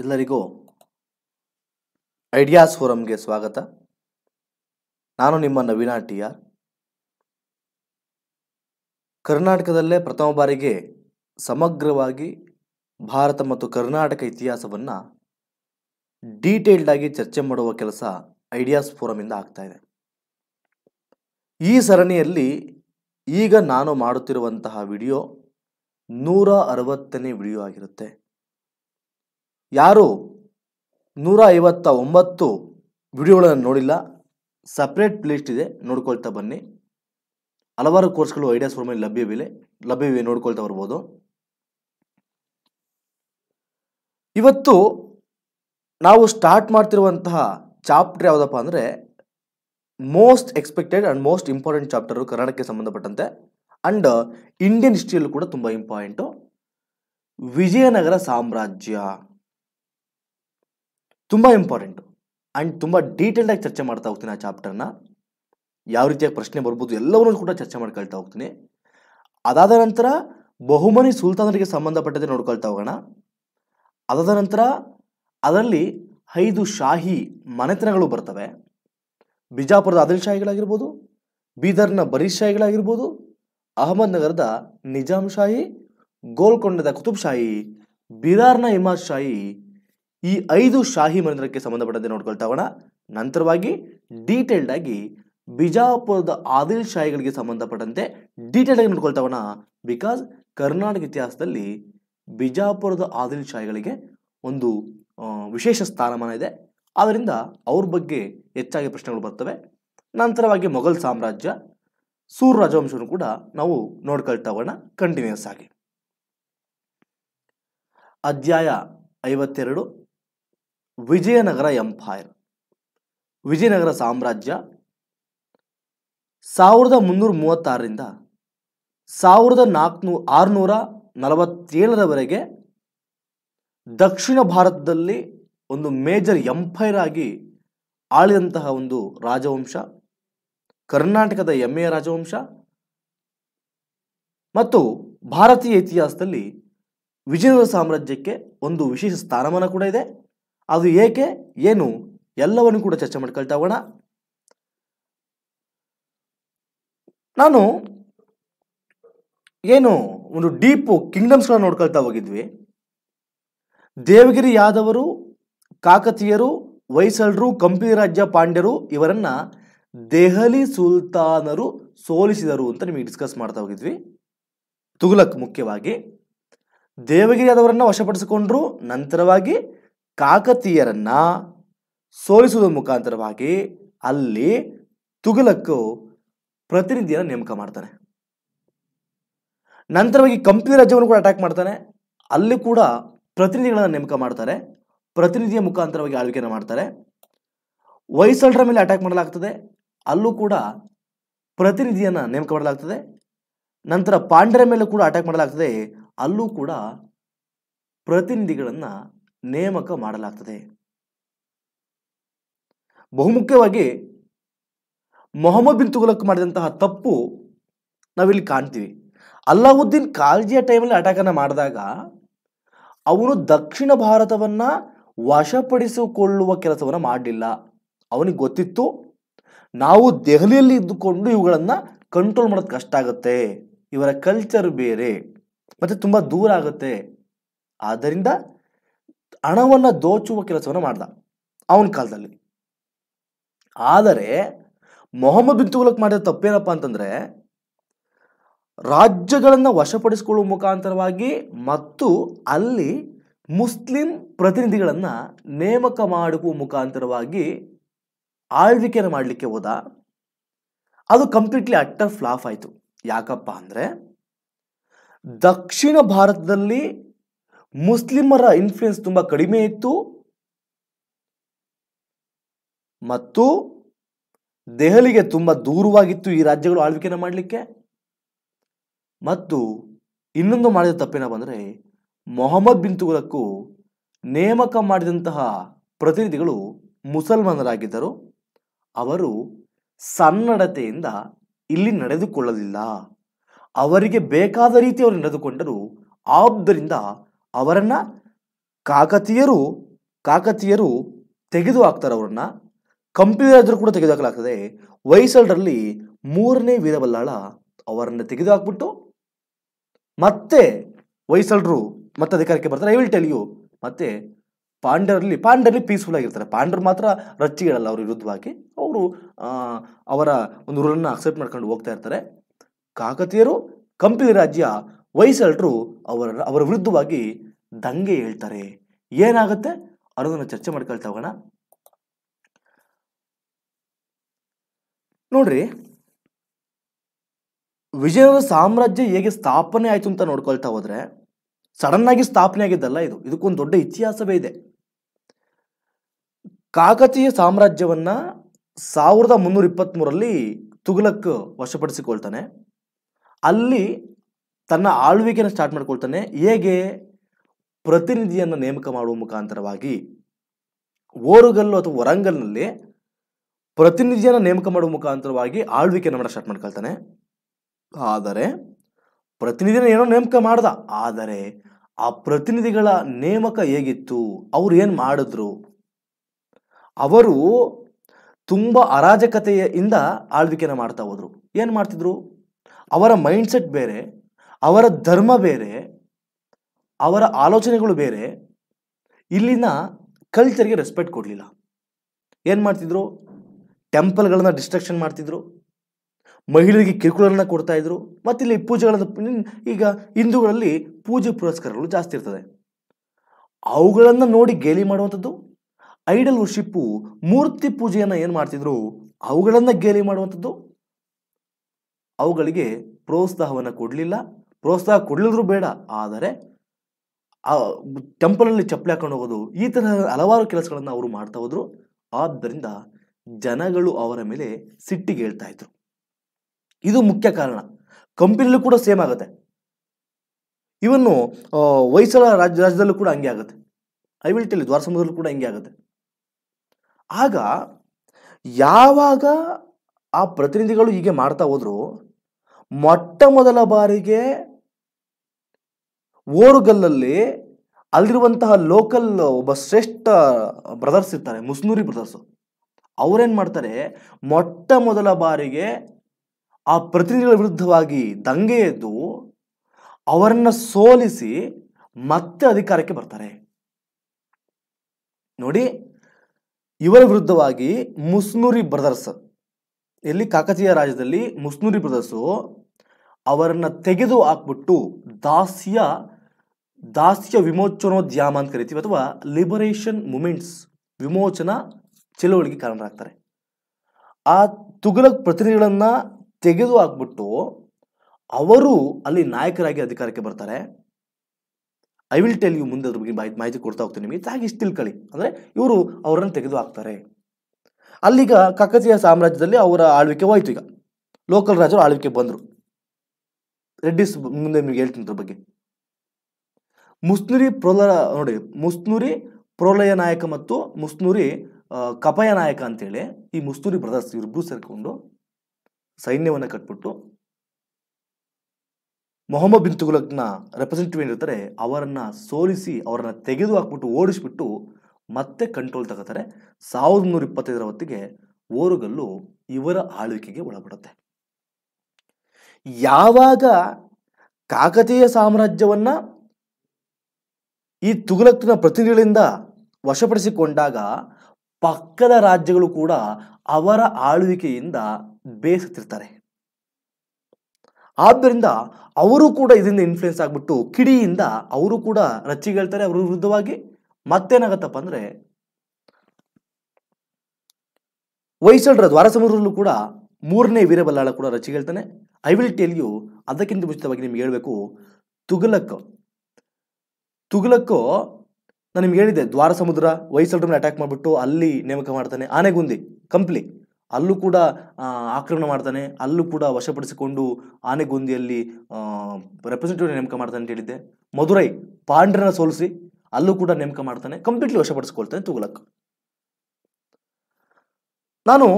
ಎಲ್ಲರಿಗೂ ಐಡಿಯಾಸ್ ಫೋರಂಗೆ ಸ್ವಾಗತ ನಾನು ನಿಮ್ಮ ನವೀನ ಟಿ ಆರ್ ಕರ್ನಾಟಕದಲ್ಲೇ ಪ್ರಥಮ ಬಾರಿಗೆ ಸಮಗ್ರವಾಗಿ ಭಾರತ ಮತ್ತು ಕರ್ನಾಟಕ ಇತಿಹಾಸವನ್ನು ಡೀಟೇಲ್ಡಾಗಿ ಚರ್ಚೆ ಮಾಡುವ ಕೆಲಸ ಐಡಿಯಾಸ್ ಫೋರಮಿಂದ ಆಗ್ತಾ ಇದೆ ಈ ಸರಣಿಯಲ್ಲಿ ಈಗ ನಾನು ಮಾಡುತ್ತಿರುವಂತಹ ವಿಡಿಯೋ ನೂರ ಅರವತ್ತನೇ ವಿಡಿಯೋ ಆಗಿರುತ್ತೆ ಯಾರು ನೂರ ಐವತ್ತ ಒಂಬತ್ತು ವಿಡಿಯೋಗಳನ್ನು ನೋಡಿಲ್ಲ ಸಪ್ರೇಟ್ ಪ್ಲೇಲಿಸ್ಟ್ ಇದೆ ನೋಡ್ಕೊಳ್ತಾ ಬನ್ನಿ ಹಲವಾರು ಕೋರ್ಸ್ಗಳು ಐಡಿಯಾಸ್ ಫಾರ್ಮಲ್ಲಿ ಲಭ್ಯವಿವೆ ಲಭ್ಯವಿವೆ ನೋಡ್ಕೊಳ್ತಾ ಬರ್ಬೋದು ಇವತ್ತು ನಾವು ಸ್ಟಾರ್ಟ್ ಮಾಡ್ತಿರುವಂತಹ ಚಾಪ್ಟರ್ ಯಾವುದಪ್ಪ ಅಂದರೆ most expected and most important chapter ಕನ್ನಡಕ್ಕೆ ಸಂಬಂಧಪಟ್ಟಂತೆ ಅಂಡ್ ಇಂಡಿಯನ್ ಹಿಸ್ಟ್ರಿಯಲ್ಲೂ ಕೂಡ ತುಂಬ ಇಂಪಾರ್ಟೆಂಟು ವಿಜಯನಗರ ಸಾಮ್ರಾಜ್ಯ ತುಂಬ ಇಂಪಾರ್ಟೆಂಟು ಆ್ಯಂಡ್ ತುಂಬ ಡೀಟೇಲ್ಡಾಗಿ ಚರ್ಚೆ ಮಾಡ್ತಾ ಹೋಗ್ತೀನಿ ಆ ಚಾಪ್ಟರ್ನ ಯಾವ ರೀತಿಯಾಗಿ ಪ್ರಶ್ನೆ ಬರ್ಬೋದು ಎಲ್ಲವನ್ನೂ ಕೂಡ ಚರ್ಚೆ ಮಾಡ್ಕೊಳ್ತಾ ಹೋಗ್ತೀನಿ ಅದಾದ ನಂತರ ಬಹುಮನಿ ಸುಲ್ತಾನರಿಗೆ ಸಂಬಂಧಪಟ್ಟಂತೆ ನೋಡ್ಕೊಳ್ತಾ ಹೋಗೋಣ ಅದಾದ ನಂತರ ಅದರಲ್ಲಿ ಐದು ಶಾಹಿ ಮನೆತನಗಳು ಬರ್ತವೆ ಬಿಜಾಪುರದ ಆದಿಲ್ ಶಾಹಿಗಳಾಗಿರ್ಬೋದು ಬೀದರ್ನ ಬರೀದ್ ಶಾಹಿಗಳಾಗಿರ್ಬೋದು ನಗರದ ನಿಜಾಮ್ ಶಾಹಿ ಗೋಲ್ಕೊಂಡದ ಕುತುಬ್ ಶಾಹಿ ಬಿರಾರ್ನ ಇಮಾದ್ ಶಾಹಿ ಈ ಐದು ಶಾಹಿ ಮಂದಿರಕ್ಕೆ ಸಂಬಂಧಪಟ್ಟಂತೆ ನೋಡ್ಕೊಳ್ತಾ ಹೋಗೋಣ ನಂತರವಾಗಿ ಡೀಟೇಲ್ಡ್ ಆಗಿ ಬಿಜಾಪುರದ ಆದಿಲ್ ಶಾಹಿಗಳಿಗೆ ಸಂಬಂಧಪಟ್ಟಂತೆ ಡೀಟೇಲ್ಡ್ ಆಗಿ ನೋಡ್ಕೊಳ್ತಾ ಹೋಗೋಣ ಬಿಕಾಸ್ ಕರ್ನಾಟಕ ಇತಿಹಾಸದಲ್ಲಿ ಬಿಜಾಪುರದ ಆದಿಲ್ ಶಾಹಿಗಳಿಗೆ ಒಂದು ವಿಶೇಷ ಸ್ಥಾನಮಾನ ಇದೆ ಆದ್ದರಿಂದ ಅವ್ರ ಬಗ್ಗೆ ಹೆಚ್ಚಾಗಿ ಪ್ರಶ್ನೆಗಳು ಬರ್ತವೆ ನಂತರವಾಗಿ ಮೊಘಲ್ ಸಾಮ್ರಾಜ್ಯ ಸೂರ್ ರಾಜವಂಶವನ್ನು ಕೂಡ ನಾವು ನೋಡ್ಕೊಳ್ತಾ ಹೋಗೋಣ ಕಂಟಿನ್ಯೂಸ್ ಆಗಿ ಅಧ್ಯಾಯ ಐವತ್ತೆರಡು ವಿಜಯನಗರ ಎಂಪೈರ್ ವಿಜಯನಗರ ಸಾಮ್ರಾಜ್ಯ ಸಾವಿರದ ಮುನ್ನೂರ ಮೂವತ್ತಾರರಿಂದ ಸಾವಿರದ ನಾಲ್ಕುನೂ ಆರುನೂರ ನಲವತ್ತೇಳರವರೆಗೆ ದಕ್ಷಿಣ ಭಾರತದಲ್ಲಿ ಒಂದು ಮೇಜರ್ ಎಂಪೈರ್ ಆಗಿ ಆಳಿದಂತಹ ಒಂದು ರಾಜವಂಶ ಕರ್ನಾಟಕದ ಎಮ್ಮೆಯ ರಾಜವಂಶ ಮತ್ತು ಭಾರತೀಯ ಇತಿಹಾಸದಲ್ಲಿ ವಿಜಯನಗರ ಸಾಮ್ರಾಜ್ಯಕ್ಕೆ ಒಂದು ವಿಶೇಷ ಸ್ಥಾನಮಾನ ಕೂಡ ಇದೆ ಅದು ಏಕೆ ಏನು ಎಲ್ಲವನ್ನು ಕೂಡ ಚರ್ಚೆ ಮಾಡ್ಕೊಳ್ತಾ ಹೋಗೋಣ ನಾನು ಏನು ಒಂದು ಡೀಪು ಕಿಂಗ್ಡಮ್ಸ್ಗಳನ್ನ ನೋಡ್ಕೊಳ್ತಾ ಹೋಗಿದ್ವಿ ದೇವಗಿರಿ ಯಾದವರು ಕಾಕತೀಯರು ಹೊಯ್ಸಳರು ಕಂಪಿ ರಾಜ್ಯ ಪಾಂಡ್ಯರು ಇವರನ್ನ ದೆಹಲಿ ಸುಲ್ತಾನರು ಸೋಲಿಸಿದರು ಅಂತ ನಿಮಗೆ ಡಿಸ್ಕಸ್ ಮಾಡ್ತಾ ಹೋಗಿದ್ವಿ ತುಘಲಕ್ ಮುಖ್ಯವಾಗಿ ದೇವಗಿರಿ ಯಾದವರನ್ನ ವಶಪಡಿಸಿಕೊಂಡ್ರು ನಂತರವಾಗಿ ಕಾಕತೀಯರನ್ನು ಸೋಲಿಸುವುದರ ಮುಖಾಂತರವಾಗಿ ಅಲ್ಲಿ ತುಗಲಕ್ಕು ಪ್ರತಿನಿಧಿಯನ್ನು ನೇಮಕ ಮಾಡ್ತಾನೆ ನಂತರವಾಗಿ ಕಂಪ್ನಿ ರಾಜ್ಯವನ್ನು ಕೂಡ ಅಟ್ಯಾಕ್ ಮಾಡ್ತಾನೆ ಅಲ್ಲಿ ಕೂಡ ಪ್ರತಿನಿಧಿಗಳನ್ನು ನೇಮಕ ಮಾಡ್ತಾರೆ ಪ್ರತಿನಿಧಿಯ ಮುಖಾಂತರವಾಗಿ ಆಳ್ವಿಕೆಯನ್ನು ಮಾಡ್ತಾರೆ ಹೊಯ್ಸಳರ ಮೇಲೆ ಅಟ್ಯಾಕ್ ಮಾಡಲಾಗ್ತದೆ ಅಲ್ಲೂ ಕೂಡ ಪ್ರತಿನಿಧಿಯನ್ನು ನೇಮಕ ಮಾಡಲಾಗ್ತದೆ ನಂತರ ಪಾಂಡ್ಯರ ಮೇಲೆ ಕೂಡ ಅಟ್ಯಾಕ್ ಮಾಡಲಾಗ್ತದೆ ಅಲ್ಲೂ ಕೂಡ ಪ್ರತಿನಿಧಿಗಳನ್ನು ನೇಮಕ ಮಾಡಲಾಗ್ತದೆ ಬಹುಮುಖ್ಯವಾಗಿ ಮೊಹಮ್ಮದ್ ಬಿನ್ ತುಗಲಕ್ ಮಾಡಿದಂತಹ ತಪ್ಪು ನಾವಿಲ್ಲಿ ಕಾಣ್ತೀವಿ ಅಲ್ಲಾವುದ್ದೀನ್ ಕಾಲ್ಜಿಯ ಟೈಮಲ್ಲಿ ಅಟ್ಯಾಕನ್ನು ಮಾಡಿದಾಗ ಅವನು ದಕ್ಷಿಣ ಭಾರತವನ್ನು ವಶಪಡಿಸಿಕೊಳ್ಳುವ ಕೆಲಸವನ್ನು ಮಾಡಲಿಲ್ಲ ಅವನಿಗೆ ಗೊತ್ತಿತ್ತು ನಾವು ದೆಹಲಿಯಲ್ಲಿ ಇದ್ದುಕೊಂಡು ಇವುಗಳನ್ನು ಕಂಟ್ರೋಲ್ ಮಾಡೋದು ಕಷ್ಟ ಆಗುತ್ತೆ ಇವರ ಕಲ್ಚರ್ ಬೇರೆ ಮತ್ತು ತುಂಬ ದೂರ ಆಗುತ್ತೆ ಆದ್ದರಿಂದ ಹಣವನ್ನು ದೋಚುವ ಕೆಲಸವನ್ನು ಮಾಡ್ದ ಅವನ ಕಾಲದಲ್ಲಿ ಆದರೆ ಮೊಹಮ್ಮದ್ ಬಿನ್ ತುಗಲಕ್ ಮಾಡಿದ ತಪ್ಪೇನಪ್ಪ ಅಂತಂದ್ರೆ ರಾಜ್ಯಗಳನ್ನು ವಶಪಡಿಸಿಕೊಳ್ಳುವ ಮುಖಾಂತರವಾಗಿ ಮತ್ತು ಅಲ್ಲಿ ಮುಸ್ಲಿಂ ಪ್ರತಿನಿಧಿಗಳನ್ನು ನೇಮಕ ಮಾಡುವ ಮುಖಾಂತರವಾಗಿ ಆಳ್ವಿಕೆಯನ್ನು ಮಾಡಲಿಕ್ಕೆ ಹೋದ ಅದು ಕಂಪ್ಲೀಟ್ಲಿ ಅಟ್ಟರ್ ಫ್ಲಾಫ್ ಆಯಿತು ಯಾಕಪ್ಪ ಅಂದರೆ ದಕ್ಷಿಣ ಭಾರತದಲ್ಲಿ ಮುಸ್ಲಿಮರ ಇನ್ಫ್ಲುಯೆನ್ಸ್ ತುಂಬ ಕಡಿಮೆ ಇತ್ತು ಮತ್ತು ದೆಹಲಿಗೆ ತುಂಬ ದೂರವಾಗಿತ್ತು ಈ ರಾಜ್ಯಗಳು ಆಳ್ವಿಕೆನ ಮಾಡಲಿಕ್ಕೆ ಮತ್ತು ಇನ್ನೊಂದು ಮಾಡಿದ ತಪ್ಪೇನಪ್ಪ ಅಂದರೆ ಮೊಹಮ್ಮದ್ ಬಿನ್ ನೇಮಕ ಮಾಡಿದಂತಹ ಪ್ರತಿನಿಧಿಗಳು ಮುಸಲ್ಮಾನರಾಗಿದ್ದರು ಅವರು ಸನ್ನಡತೆಯಿಂದ ಇಲ್ಲಿ ನಡೆದುಕೊಳ್ಳಲಿಲ್ಲ ಅವರಿಗೆ ಬೇಕಾದ ರೀತಿ ಅವರು ನಡೆದುಕೊಂಡರು ಆದ್ದರಿಂದ ಅವರನ್ನು ಕಾಕತೀಯರು ಕಾಕತೀಯರು ತೆಗೆದು ಹಾಕ್ತಾರೆ ಅವರನ್ನು ಕಂಪ್ಯೂಟರ್ ಕೂಡ ತೆಗೆದು ಹಾಕಲಾಗ್ತದೆ ಹೊಯ್ಸಳರಲ್ಲಿ ಮೂರನೇ ವೀರಬಲ್ಲಾಳ ಅವರನ್ನು ತೆಗೆದು ಹಾಕ್ಬಿಟ್ಟು ಮತ್ತೆ ಹೊಯ್ಸಳರು ಮತ್ತೆ ಅಧಿಕಾರಕ್ಕೆ ಬರ್ತಾರೆ ಐ ವಿಲ್ ಟೆಲ್ ಯು ಮತ್ತೆ ಪಾಂಡರಲ್ಲಿ ಪಾಂಡರಲ್ಲಿ ಪೀಸ್ಫುಲ್ ಆಗಿರ್ತಾರೆ ಪಾಂಡರು ಮಾತ್ರ ರಚ್ಚಿಗಳಲ್ಲ ಅವ್ರ ವಿರುದ್ಧವಾಗಿ ಅವರು ಅವರ ಒಂದು ರೂಲನ್ನು ಅಕ್ಸೆಪ್ಟ್ ಮಾಡ್ಕೊಂಡು ಹೋಗ್ತಾ ಇರ್ತಾರೆ ಕಾಕತೀಯರು ಕಂಪ್ಯೂಟರ್ ರಾಜ್ಯ ಹೊಯ್ಸಳರು ಅವರ ಅವರ ವಿರುದ್ಧವಾಗಿ ದಂಗೆ ಹೇಳ್ತಾರೆ ಏನಾಗುತ್ತೆ ಅನ್ನೋದನ್ನ ಚರ್ಚೆ ಮಾಡ್ಕೊಳ್ತಾ ಹೋಗೋಣ ನೋಡ್ರಿ ವಿಜಯನಗರ ಸಾಮ್ರಾಜ್ಯ ಹೇಗೆ ಸ್ಥಾಪನೆ ಆಯಿತು ಅಂತ ನೋಡ್ಕೊಳ್ತಾ ಹೋದ್ರೆ ಸಡನ್ ಆಗಿ ಸ್ಥಾಪನೆ ಆಗಿದ್ದಲ್ಲ ಇದು ಇದಕ್ಕೊಂದು ದೊಡ್ಡ ಇತಿಹಾಸವೇ ಇದೆ ಕಾಕತೀಯ ಸಾಮ್ರಾಜ್ಯವನ್ನ ಸಾವಿರದ ಮುನ್ನೂರ ಮೂರಲ್ಲಿ ತುಘಲಕ್ ವಶಪಡಿಸಿಕೊಳ್ತಾನೆ ಅಲ್ಲಿ ತನ್ನ ಆಳ್ವಿಕೆಯನ್ನು ಸ್ಟಾರ್ಟ್ ಮಾಡ್ಕೊಳ್ತಾನೆ ಹೇಗೆ ಪ್ರತಿನಿಧಿಯನ್ನು ನೇಮಕ ಮಾಡುವ ಮುಖಾಂತರವಾಗಿ ಓರುಗಲ್ಲು ಅಥವಾ ಹೊರಂಗಲ್ನಲ್ಲಿ ಪ್ರತಿನಿಧಿಯನ್ನು ನೇಮಕ ಮಾಡುವ ಮುಖಾಂತರವಾಗಿ ಆಳ್ವಿಕೆಯನ್ನು ಮಾಡ ಸ್ಟಾರ್ಟ್ ಮಾಡ್ಕೊಳ್ತಾನೆ ಆದರೆ ಪ್ರತಿನಿಧಿನ ಏನೋ ನೇಮಕ ಮಾಡ್ದ ಆದರೆ ಆ ಪ್ರತಿನಿಧಿಗಳ ನೇಮಕ ಹೇಗಿತ್ತು ಅವ್ರು ಏನು ಮಾಡಿದ್ರು ಅವರು ತುಂಬ ಅರಾಜಕತೆಯಿಂದ ಆಳ್ವಿಕೆನ ಮಾಡ್ತಾ ಹೋದರು ಏನು ಮಾಡ್ತಿದ್ರು ಅವರ ಮೈಂಡ್ಸೆಟ್ ಬೇರೆ ಅವರ ಧರ್ಮ ಬೇರೆ ಅವರ ಆಲೋಚನೆಗಳು ಬೇರೆ ಇಲ್ಲಿನ ಕಲ್ಚರ್ಗೆ ರೆಸ್ಪೆಕ್ಟ್ ಕೊಡಲಿಲ್ಲ ಏನು ಮಾಡ್ತಿದ್ರು ಟೆಂಪಲ್ಗಳನ್ನು ಡಿಸ್ಟ್ರಕ್ಷನ್ ಮಾಡ್ತಿದ್ರು ಮಹಿಳೆಯರಿಗೆ ಕಿರುಕುಳನ್ನು ಕೊಡ್ತಾ ಇದ್ರು ಇಲ್ಲಿ ಪೂಜೆಗಳನ್ನು ಈಗ ಹಿಂದೂಗಳಲ್ಲಿ ಪೂಜೆ ಪುರಸ್ಕಾರಗಳು ಜಾಸ್ತಿ ಇರ್ತದೆ ಅವುಗಳನ್ನು ನೋಡಿ ಗೇಲಿ ಮಾಡುವಂಥದ್ದು ಐಡಲ್ ವರ್ಷಿಪ್ಪು ಮೂರ್ತಿ ಪೂಜೆಯನ್ನು ಏನು ಮಾಡ್ತಿದ್ರು ಅವುಗಳನ್ನು ಗೇಲಿ ಮಾಡುವಂಥದ್ದು ಅವುಗಳಿಗೆ ಪ್ರೋತ್ಸಾಹವನ್ನು ಕೊಡಲಿಲ್ಲ ಪ್ರೋತ್ಸಾಹ ಕೊಡಲಿದ್ರು ಬೇಡ ಆದರೆ ಆ ಟೆಂಪಲಲ್ಲಿ ಚಪ್ಪಲಿ ಹಾಕೊಂಡು ಹೋಗೋದು ಈ ತರಹ ಹಲವಾರು ಕೆಲಸಗಳನ್ನು ಅವರು ಮಾಡ್ತಾ ಹೋದ್ರು ಆದ್ದರಿಂದ ಜನಗಳು ಅವರ ಮೇಲೆ ಸಿಟ್ಟಿಗೆ ಹೇಳ್ತಾ ಇದ್ರು ಇದು ಮುಖ್ಯ ಕಾರಣ ಕಂಪನಿಲೂ ಕೂಡ ಸೇಮ್ ಆಗುತ್ತೆ ಇವನ್ನು ಹೊಯ್ಸಳ ರಾಜ್ಯ ರಾಜ್ಯದಲ್ಲೂ ಕೂಡ ಹಂಗೆ ಆಗುತ್ತೆ ಐ ವಿಲ್ ಟೆಲ್ ಸಮುದ್ರದಲ್ಲೂ ಕೂಡ ಹಂಗೆ ಆಗುತ್ತೆ ಆಗ ಯಾವಾಗ ಆ ಪ್ರತಿನಿಧಿಗಳು ಹೀಗೆ ಮಾಡ್ತಾ ಹೋದ್ರು ಮೊಟ್ಟ ಮೊದಲ ಬಾರಿಗೆ ಓರುಗಲ್ಲಲ್ಲಿ ಅಲ್ಲಿರುವಂತಹ ಲೋಕಲ್ ಒಬ್ಬ ಶ್ರೇಷ್ಠ ಬ್ರದರ್ಸ್ ಇರ್ತಾರೆ ಮುಸ್ನೂರಿ ಬ್ರದರ್ಸು ಅವರೇನು ಮಾಡ್ತಾರೆ ಮೊಟ್ಟ ಮೊದಲ ಬಾರಿಗೆ ಆ ಪ್ರತಿನಿಧಿಗಳ ವಿರುದ್ಧವಾಗಿ ದಂಗೆ ಎದ್ದು ಅವರನ್ನ ಸೋಲಿಸಿ ಮತ್ತೆ ಅಧಿಕಾರಕ್ಕೆ ಬರ್ತಾರೆ ನೋಡಿ ಇವರ ವಿರುದ್ಧವಾಗಿ ಮುಸ್ನೂರಿ ಬ್ರದರ್ಸ್ ಎಲ್ಲಿ ಕಾಕತೀಯ ರಾಜ್ಯದಲ್ಲಿ ಮುಸ್ನೂರಿ ಬ್ರದರ್ಸು ಅವರನ್ನು ತೆಗೆದು ಹಾಕ್ಬಿಟ್ಟು ದಾಸ್ಯ ದಾಸ್ಯ ವಿಮೋಚನೋದ್ಯಮ ಅಂತ ಕರಿತೀವಿ ಅಥವಾ ಲಿಬರೇಷನ್ ಮೂಮೆಂಟ್ಸ್ ವಿಮೋಚನಾ ಚಳುವಳಿಗೆ ಕಾರಣರಾಗ್ತಾರೆ ಆ ತುಗಲಕ್ ಪ್ರತಿನಿಧಿಗಳನ್ನು ತೆಗೆದು ಹಾಕ್ಬಿಟ್ಟು ಅವರು ಅಲ್ಲಿ ನಾಯಕರಾಗಿ ಅಧಿಕಾರಕ್ಕೆ ಬರ್ತಾರೆ ಐ ವಿಲ್ ಟೆಲ್ ಯು ಮುಂದೆ ಅದ್ರ ಬಗ್ಗೆ ಮಾಹಿತಿ ಕೊಡ್ತಾ ಹೋಗ್ತೀನಿ ನಿಮಗೆ ಹಾಗೆ ಇಷ್ಟು ತಿಳ್ಕೊಳ್ಳಿ ಅಂದರೆ ಇವರು ಅವರನ್ನು ತೆಗೆದು ಹಾಕ್ತಾರೆ ಅಲ್ಲಿಗ ಕಕಜಿಯ ಸಾಮ್ರಾಜ್ಯದಲ್ಲಿ ಅವರ ಆಳ್ವಿಕೆ ಹೋಯ್ತು ಈಗ ಲೋಕಲ್ ರಾಜರು ಆಳ್ವಿಕೆ ಬಂದರು ರೆಡ್ಡಿಸ್ ಮುಂದೆ ನಿಮಗೆ ಹೇಳ್ತೀನಿ ಅದ್ರ ಬಗ್ಗೆ ಮುಸ್ನೂರಿ ಪ್ರೊಲ ನೋಡಿ ಮುಸ್ನೂರಿ ಪ್ರೊಲಯ ನಾಯಕ ಮತ್ತು ಮುಸ್ನೂರಿ ಕಪಯ ನಾಯಕ ಅಂತೇಳಿ ಈ ಮುಸ್ನೂರಿ ಬ್ರದರ್ಸ್ ಇವ್ರಿಬ್ರು ಸೇರಿಕೊಂಡು ಸೈನ್ಯವನ್ನು ಕಟ್ಬಿಟ್ಟು ಮೊಹಮ್ಮದ್ ಬಿನ್ ತುಗುಲಕ್ನ ರೆಪ್ರೆಸೆಂಟೇಟಿವ್ ಏನಿರ್ತಾರೆ ಅವರನ್ನ ಸೋಲಿಸಿ ಅವರನ್ನ ತೆಗೆದು ಹಾಕ್ಬಿಟ್ಟು ಓಡಿಸ್ಬಿಟ್ಟು ಮತ್ತೆ ಕಂಟ್ರೋಲ್ ತಗೋತಾರೆ ಸಾವಿರದ ನೂರ ಇಪ್ಪತ್ತೈದರ ಹೊತ್ತಿಗೆ ಓರುಗಲ್ಲು ಇವರ ಆಳ್ವಿಕೆಗೆ ಒಳಪಡುತ್ತೆ ಯಾವಾಗ ಕಾಕತೀಯ ಸಾಮ್ರಾಜ್ಯವನ್ನ ಈ ತುಘಲಕ್ನ ಪ್ರತಿನಿಧಿಗಳಿಂದ ವಶಪಡಿಸಿಕೊಂಡಾಗ ಪಕ್ಕದ ರಾಜ್ಯಗಳು ಕೂಡ ಅವರ ಆಳ್ವಿಕೆಯಿಂದ ಬೇಸತ್ತಿರ್ತಾರೆ ಆದ್ದರಿಂದ ಅವರು ಕೂಡ ಇದರಿಂದ ಇನ್ಫ್ಲುಯೆನ್ಸ್ ಆಗಿಬಿಟ್ಟು ಕಿಡಿಯಿಂದ ಅವರು ಕೂಡ ರಚ್ಚಿಗೇಳ್ತಾರೆ ಅವ್ರ ವಿರುದ್ಧವಾಗಿ ಮತ್ತೇನಾಗತ್ತಪ್ಪ ಅಂದರೆ ಹೊಯ್ಸಳರ ದ್ವಾರಸಮುದ್ರಲ್ಲೂ ಕೂಡ ಮೂರನೇ ವೀರಬಲ್ಲಾಳ ಕೂಡ ರಚಿಗೇಳ್ತಾನೆ ಹೇಳ್ತಾನೆ ಐ ವಿಲ್ ಟೆಲ್ ಯು ಅದಕ್ಕಿಂತ ಮುಚಿತವಾಗಿ ನಿಮ್ಗೆ ಹೇಳಬೇಕು ತುಗಲಕ್ ತುಗಲಕ್ಕು ನಾನು ನಿಮ್ಗೆ ಹೇಳಿದೆ ದ್ವಾರ ಸಮುದ್ರ ಅಟ್ಯಾಕ್ ಮಾಡಿಬಿಟ್ಟು ಅಲ್ಲಿ ನೇಮಕ ಮಾಡ್ತಾನೆ ಆನೆಗುಂದಿ ಕಂಪ್ಲಿ ಅಲ್ಲೂ ಕೂಡ ಆಕ್ರಮಣ ಮಾಡ್ತಾನೆ ಅಲ್ಲೂ ಕೂಡ ವಶಪಡಿಸಿಕೊಂಡು ಆನೆಗುಂದಿಯಲ್ಲಿ ರೆಪ್ರೆಸೆಂಟೇಟಿವ್ ನೇಮಕ ಮಾಡ್ತಾನೆ ಅಂತ ಹೇಳಿದ್ದೆ ಮಧುರೈ ಪಾಂಡ್ರನ ಸೋಲಿಸಿ ಅಲ್ಲೂ ಕೂಡ ನೇಮಕ ಮಾಡ್ತಾನೆ ಕಂಪ್ಲೀಟ್ಲಿ ವಶಪಡಿಸ್ಕೊಳ್ತಾನೆ ತುಗಲಕ್ ನಾನು